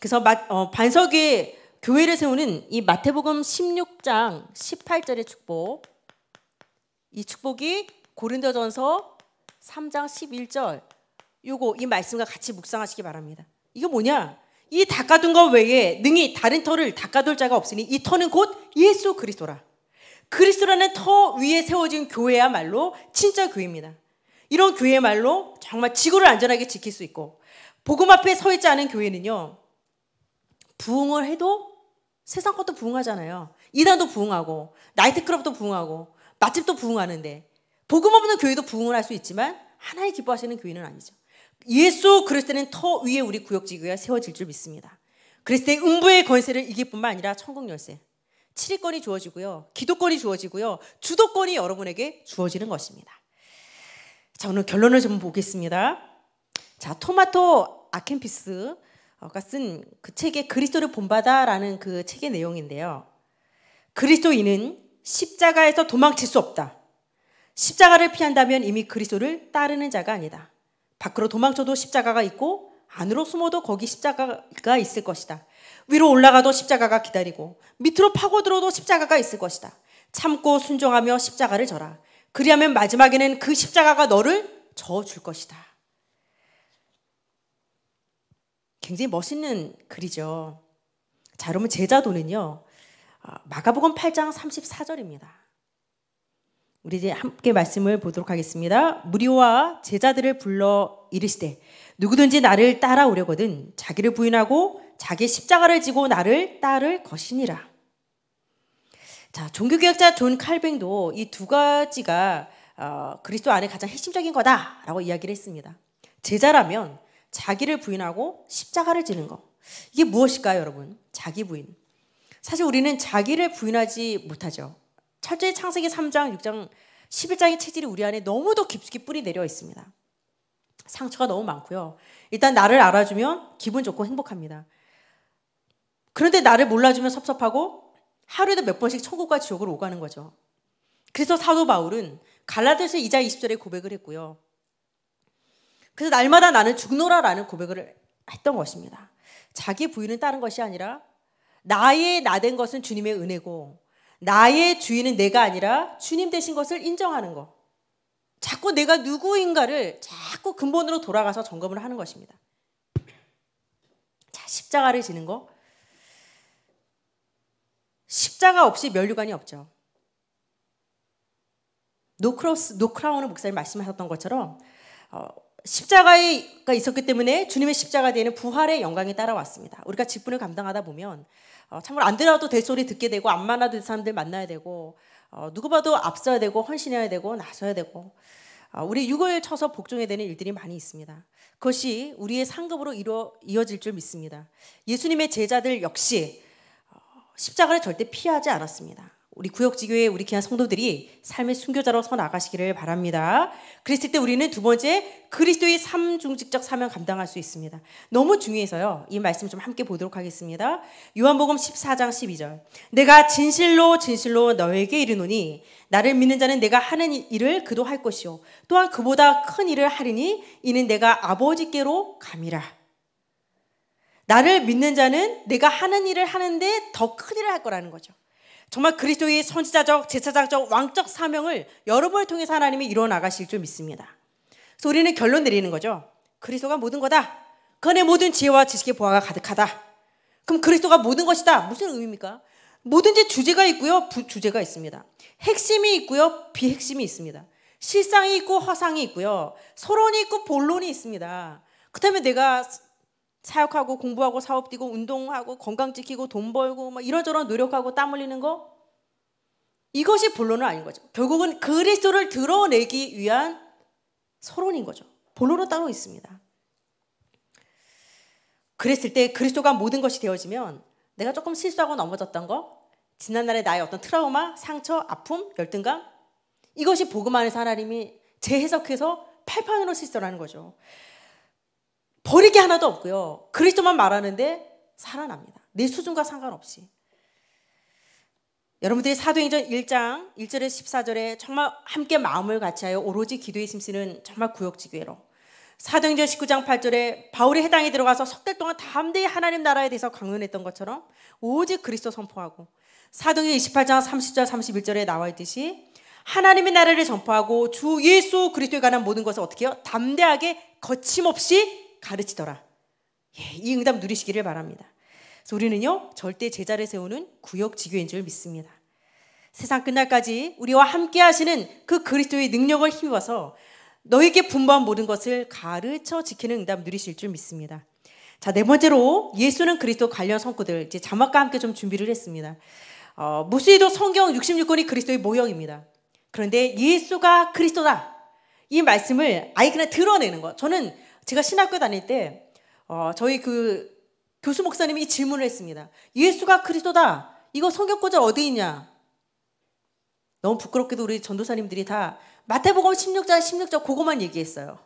그래서 어, 반석에 교회를 세우는 이 마태복음 16장 18절의 축복. 이 축복이 고린도전서 3장 11절. 요거 이 말씀과 같이 묵상하시기 바랍니다. 이게 뭐냐? 이 닦아둔 것 외에 능히 다른 터를 닦아둘 자가 없으니 이 터는 곧 예수 그리스도라. 그리스도라는 터 위에 세워진 교회야말로 진짜 교회입니다. 이런 교회 말로 정말 지구를 안전하게 지킬 수 있고 복음 앞에 서 있지 않은 교회는요. 부흥을 해도 세상 것도 부흥하잖아요. 이단도 부흥하고 나이트클럽도 부흥하고 맛집도 부흥하는데 복음 없는 교회도 부흥을 할 수 있지만 하나의 기뻐하시는 교회는 아니죠. 예수 그리스도는 터 위에 우리 구역지구가 세워질 줄 믿습니다. 그리스도의 음부의 권세를 이길 뿐만 아니라 천국 열쇠, 치리권이 주어지고요. 기도권이 주어지고요. 주도권이 여러분에게 주어지는 것입니다. 자, 오늘 결론을 좀 보겠습니다. 자, 토마토 아켄피스가 어, 쓴그 책의 그리스도를 본받아라는 그 책의 내용인데요. 그리스도인은 십자가에서 도망칠 수 없다. 십자가를 피한다면 이미 그리스도를 따르는 자가 아니다. 밖으로 도망쳐도 십자가가 있고 안으로 숨어도 거기 십자가가 있을 것이다. 위로 올라가도 십자가가 기다리고 밑으로 파고들어도 십자가가 있을 것이다. 참고 순종하며 십자가를 져라. 그리하면 마지막에는 그 십자가가 너를 저어줄 것이다. 굉장히 멋있는 글이죠. 자, 그러면 제자도는요. 아, 마가복음 8장 34절입니다. 우리 이제 함께 말씀을 보도록 하겠습니다. 무리와 제자들을 불러 이르시되 누구든지 나를 따라오려거든 자기를 부인하고 자기 십자가를 지고 나를 따를 것이니라. 자, 종교개혁자 존 칼뱅도 이 두 가지가 어, 그리스도 안에 가장 핵심적인 거다라고 이야기를 했습니다. 제자라면 자기를 부인하고 십자가를 지는 거. 이게 무엇일까요, 여러분? 자기 부인. 사실 우리는 자기를 부인하지 못하죠. 철저히 창세기 3장, 6장, 11장의 체질이 우리 안에 너무도 깊숙이 뿌리 내려 있습니다. 상처가 너무 많고요. 일단 나를 알아주면 기분 좋고 행복합니다. 그런데 나를 몰라주면 섭섭하고 하루에도 몇 번씩 천국과 지옥을 오가는 거죠. 그래서 사도 바울은 갈라디아이자 20절에 고백을 했고요. 그래서 날마다 나는 죽노라라는 고백을 했던 것입니다. 자기 부인은 다른 것이 아니라 나의 나 된 것은 주님의 은혜고 나의 주인은 내가 아니라 주님 되신 것을 인정하는 것. 자꾸 내가 누구인가를 자꾸 근본으로 돌아가서 점검을 하는 것입니다. 자, 십자가를 지는 거. 십자가 없이 면류관이 없죠. 노크로스, 노크라우 목사님 말씀하셨던 것처럼 어, 십자가가 있었기 때문에 주님의 십자가 되는 부활의 영광이 따라왔습니다. 우리가 직분을 감당하다 보면 어, 참으로 안 들어도 될 소리 듣게 되고 안 만나도 될 사람들 만나야 되고 어, 누구 봐도 앞서야 되고 헌신해야 되고 나서야 되고 어, 우리 육을 쳐서 복종해야 되는 일들이 많이 있습니다. 그것이 우리의 상급으로 이루어, 이어질 줄 믿습니다. 예수님의 제자들 역시 십자가를 절대 피하지 않았습니다. 우리 구역지교회 우리 귀한 성도들이 삶의 순교자로 서 나가시기를 바랍니다. 그랬을 때 우리는 두 번째 그리스도의 삼중직적 사명 감당할 수 있습니다. 너무 중요해서요. 이 말씀 좀 함께 보도록 하겠습니다. 요한복음 14장 12절. 내가 진실로 진실로 너에게 이르노니 나를 믿는 자는 내가 하는 일을 그도 할 것이요 또한 그보다 큰 일을 하리니 이는 내가 아버지께로 감이라. 나를 믿는 자는 내가 하는 일을 하는데 더 큰 일을 할 거라는 거죠. 정말 그리스도의 선지자적, 제사장적, 왕적 사명을 여러분을 통해서 하나님이 이루어 나가실 줄 믿습니다. 그래서 우리는 결론 내리는 거죠. 그리스도가 모든 거다. 그 안에 모든 지혜와 지식의 보화가 가득하다. 그럼 그리스도가 모든 것이다. 무슨 의미입니까? 뭐든지 주제가 있고요. 부, 주제가 있습니다. 핵심이 있고요. 비핵심이 있습니다. 실상이 있고 허상이 있고요. 서론이 있고 본론이 있습니다. 그다음에 내가 사역하고 공부하고 사업 뛰고 운동하고 건강 지키고 돈 벌고 막 이런저런 노력하고 땀 흘리는 거 이것이 본론은 아닌 거죠. 결국은 그리스도를 드러내기 위한 서론인 거죠. 본론은 따로 있습니다. 그랬을 때 그리스도가 모든 것이 되어지면 내가 조금 실수하고 넘어졌던 거, 지난날의 나의 어떤 트라우마, 상처, 아픔, 열등감 이것이 복음 안에서 하나님이 재해석해서 팔판으로 실수라는 거죠. 버릴 게 하나도 없고요. 그리스도만 말하는데 살아납니다. 내 네 수준과 상관없이. 여러분들이 사도행전 1장 1절에 14절에 정말 함께 마음을 같이 하여 오로지 기도의 심신은 정말 구역지교회로 사도행전 19장 8절에 바울이 해당에 들어가서 석 달 동안 담대히 하나님 나라에 대해서 강론했던 것처럼 오직 그리스도 선포하고 사도행전 28장 30절 31절에 나와 있듯이 하나님의 나라를 전포하고주 예수 그리스도에 관한 모든 것을 어떻게 해요? 담대하게 거침없이 가르치더라. 예, 이 응답 누리시기를 바랍니다. 그래서 우리는요, 절대 제자를 세우는 구역 지교인 줄 믿습니다. 세상 끝날까지 우리와 함께 하시는 그 그리스도의 능력을 힘입어서 너에게 분부한 모든 것을 가르쳐 지키는 응답 누리실 줄 믿습니다. 자, 네 번째로 예수는 그리스도 관련 성구들 이제 자막과 함께 좀 준비를 했습니다. 어, 무수히도 성경 66권이 그리스도의 모형입니다. 그런데 예수가 그리스도다. 이 말씀을 아예 그냥 드러내는 것. 저는 제가 신학교 다닐 때 어, 저희 그 교수 목사님이 질문을 했습니다. 예수가 그리스도다. 이거 성경구절 어디 있냐? 너무 부끄럽게도 우리 전도사님들이 다 마태복음 16장 16절 그거만 얘기했어요.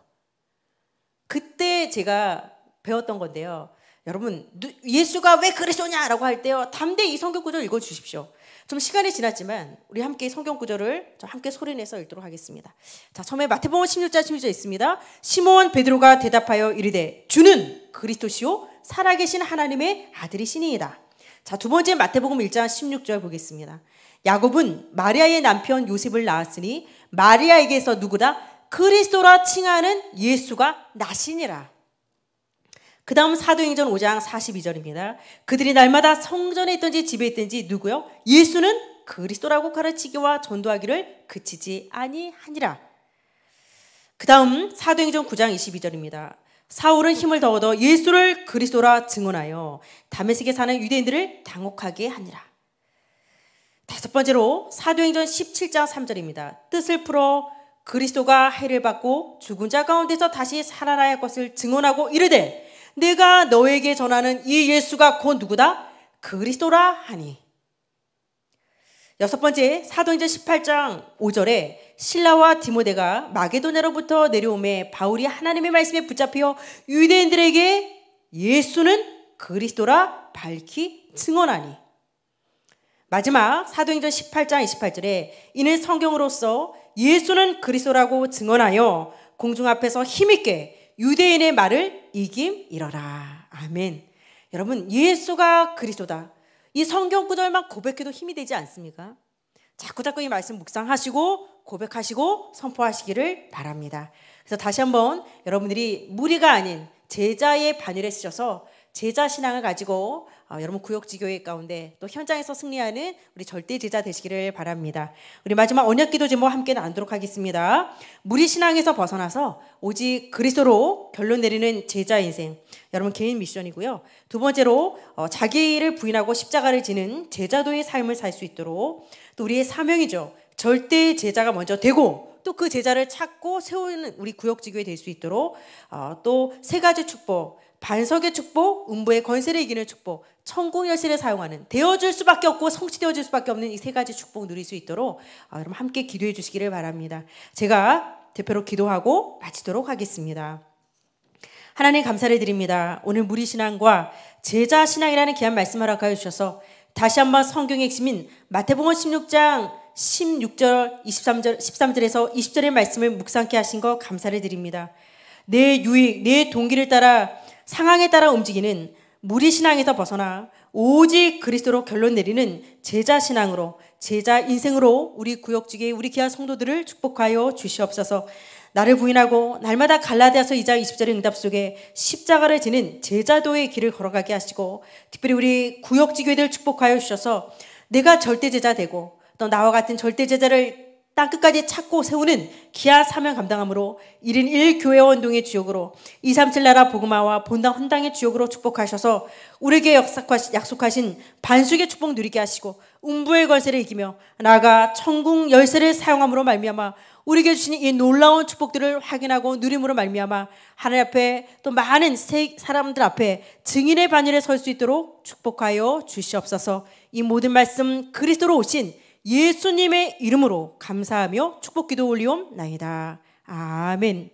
그때 제가 배웠던 건데요. 여러분 예수가 왜 그리스도냐라고 할 때요. 담대히 성경구절 읽어 주십시오. 좀 시간이 지났지만 우리 함께 성경 구절을 함께 소리내서 읽도록 하겠습니다. 자, 처음에 마태복음 16장 16절 있습니다. 시몬 베드로가 대답하여 이르되 주는 그리스도시요 살아계신 하나님의 아들이시니이다. 자, 두 번째 마태복음 1장 16절 보겠습니다. 야곱은 마리아의 남편 요셉을 낳았으니 마리아에게서 누구다 그리스도라 칭하는 예수가 나시니라. 그 다음 사도행전 5장 42절입니다. 그들이 날마다 성전에 있든지 집에 있든지 누구요? 예수는 그리스도라고 가르치기와 전도하기를 그치지 아니하니라. 그 다음 사도행전 9장 22절입니다. 사울은 힘을 더 얻어 예수를 그리스도라 증언하여 다메섹에 사는 유대인들을 당혹하게 하니라. 다섯 번째로 사도행전 17장 3절입니다. 뜻을 풀어 그리스도가 해를 받고 죽은 자 가운데서 다시 살아나야 할 것을 증언하고 이르되 내가 너에게 전하는 이 예수가 곧 누구다? 그리스도라 하니. 여섯 번째 사도행전 18장 5절에 신라와 디모데가 마게도네로부터 내려오매 바울이 하나님의 말씀에 붙잡혀 유대인들에게 예수는 그리스도라 밝히 증언하니. 마지막 사도행전 18장 28절에 이는 성경으로서 예수는 그리스도라고 증언하여 공중 앞에서 힘있게 유대인의 말을 이김 이러라. 아멘. 여러분, 예수가 그리스도다. 이 성경 구절만 고백해도 힘이 되지 않습니까? 자꾸자꾸 이 말씀 묵상하시고 고백하시고 선포하시기를 바랍니다. 그래서 다시 한번 여러분들이 무리가 아닌 제자의 바늘에 쓰셔서 제자 신앙을 가지고 어, 여러분 구역지교회 가운데 또 현장에서 승리하는 우리 절대 제자 되시기를 바랍니다. 우리 마지막 언약기도 제목 함께 나누도록 하겠습니다. 무리 신앙에서 벗어나서 오직 그리스도로 결론 내리는 제자 인생. 여러분 개인 미션이고요. 두 번째로 어, 자기 일을 부인하고 십자가를 지는 제자도의 삶을 살 수 있도록 또 우리의 사명이죠. 절대 제자가 먼저 되고 또 그 제자를 찾고 세우는 우리 구역지교에 될 수 있도록 어, 또 세 가지 축복 반석의 축복, 음부의 권세를 이기는 축복, 천국 열쇠를 사용하는 되어줄 수밖에 없고 성취되어줄 수밖에 없는 이 세 가지 축복 누릴 수 있도록 아, 여러분 함께 기도해 주시기를 바랍니다. 제가 대표로 기도하고 마치도록 하겠습니다. 하나님 감사를 드립니다. 오늘 무리신앙과 제자신앙이라는 귀한 말씀을 아까해 주셔서 다시 한번 성경의 핵심인 마태복음 16장 16절, 23절, 13절에서 20절의 말씀을 묵상케 하신 거 감사를 드립니다. 내 유익, 내 동기를 따라 상황에 따라 움직이는 무리 신앙에서 벗어나 오직 그리스도로 결론 내리는 제자 신앙으로 제자 인생으로 우리 구역지계 우리 귀한 성도들을 축복하여 주시옵소서. 나를 부인하고 날마다 갈라디아서 2장 20절의 응답 속에 십자가를 지는 제자도의 길을 걸어가게 하시고 특별히 우리 구역지교들 축복하여 주셔서 내가 절대 제자 되고 또 나와 같은 절대 제자를 땅 끝까지 찾고 세우는 기아 사명 감당함으로 71 교회 원동의 주역으로 237 나라 복음화와 본당 헌당의 주역으로 축복하셔서 우리에게 약속하신 반숙의 축복 누리게 하시고 음부의 권세를 이기며 나아가 천궁 열쇠를 사용함으로 말미암아 우리에게 주신 이 놀라운 축복들을 확인하고 누림으로 말미암아 하늘 앞에 또 많은 사람들 앞에 증인의 반열에 설 수 있도록 축복하여 주시옵소서 이 모든 말씀 그리스도로 오신 예수님의 이름으로 감사하며 축복 기도 올리옵나이다. 아멘.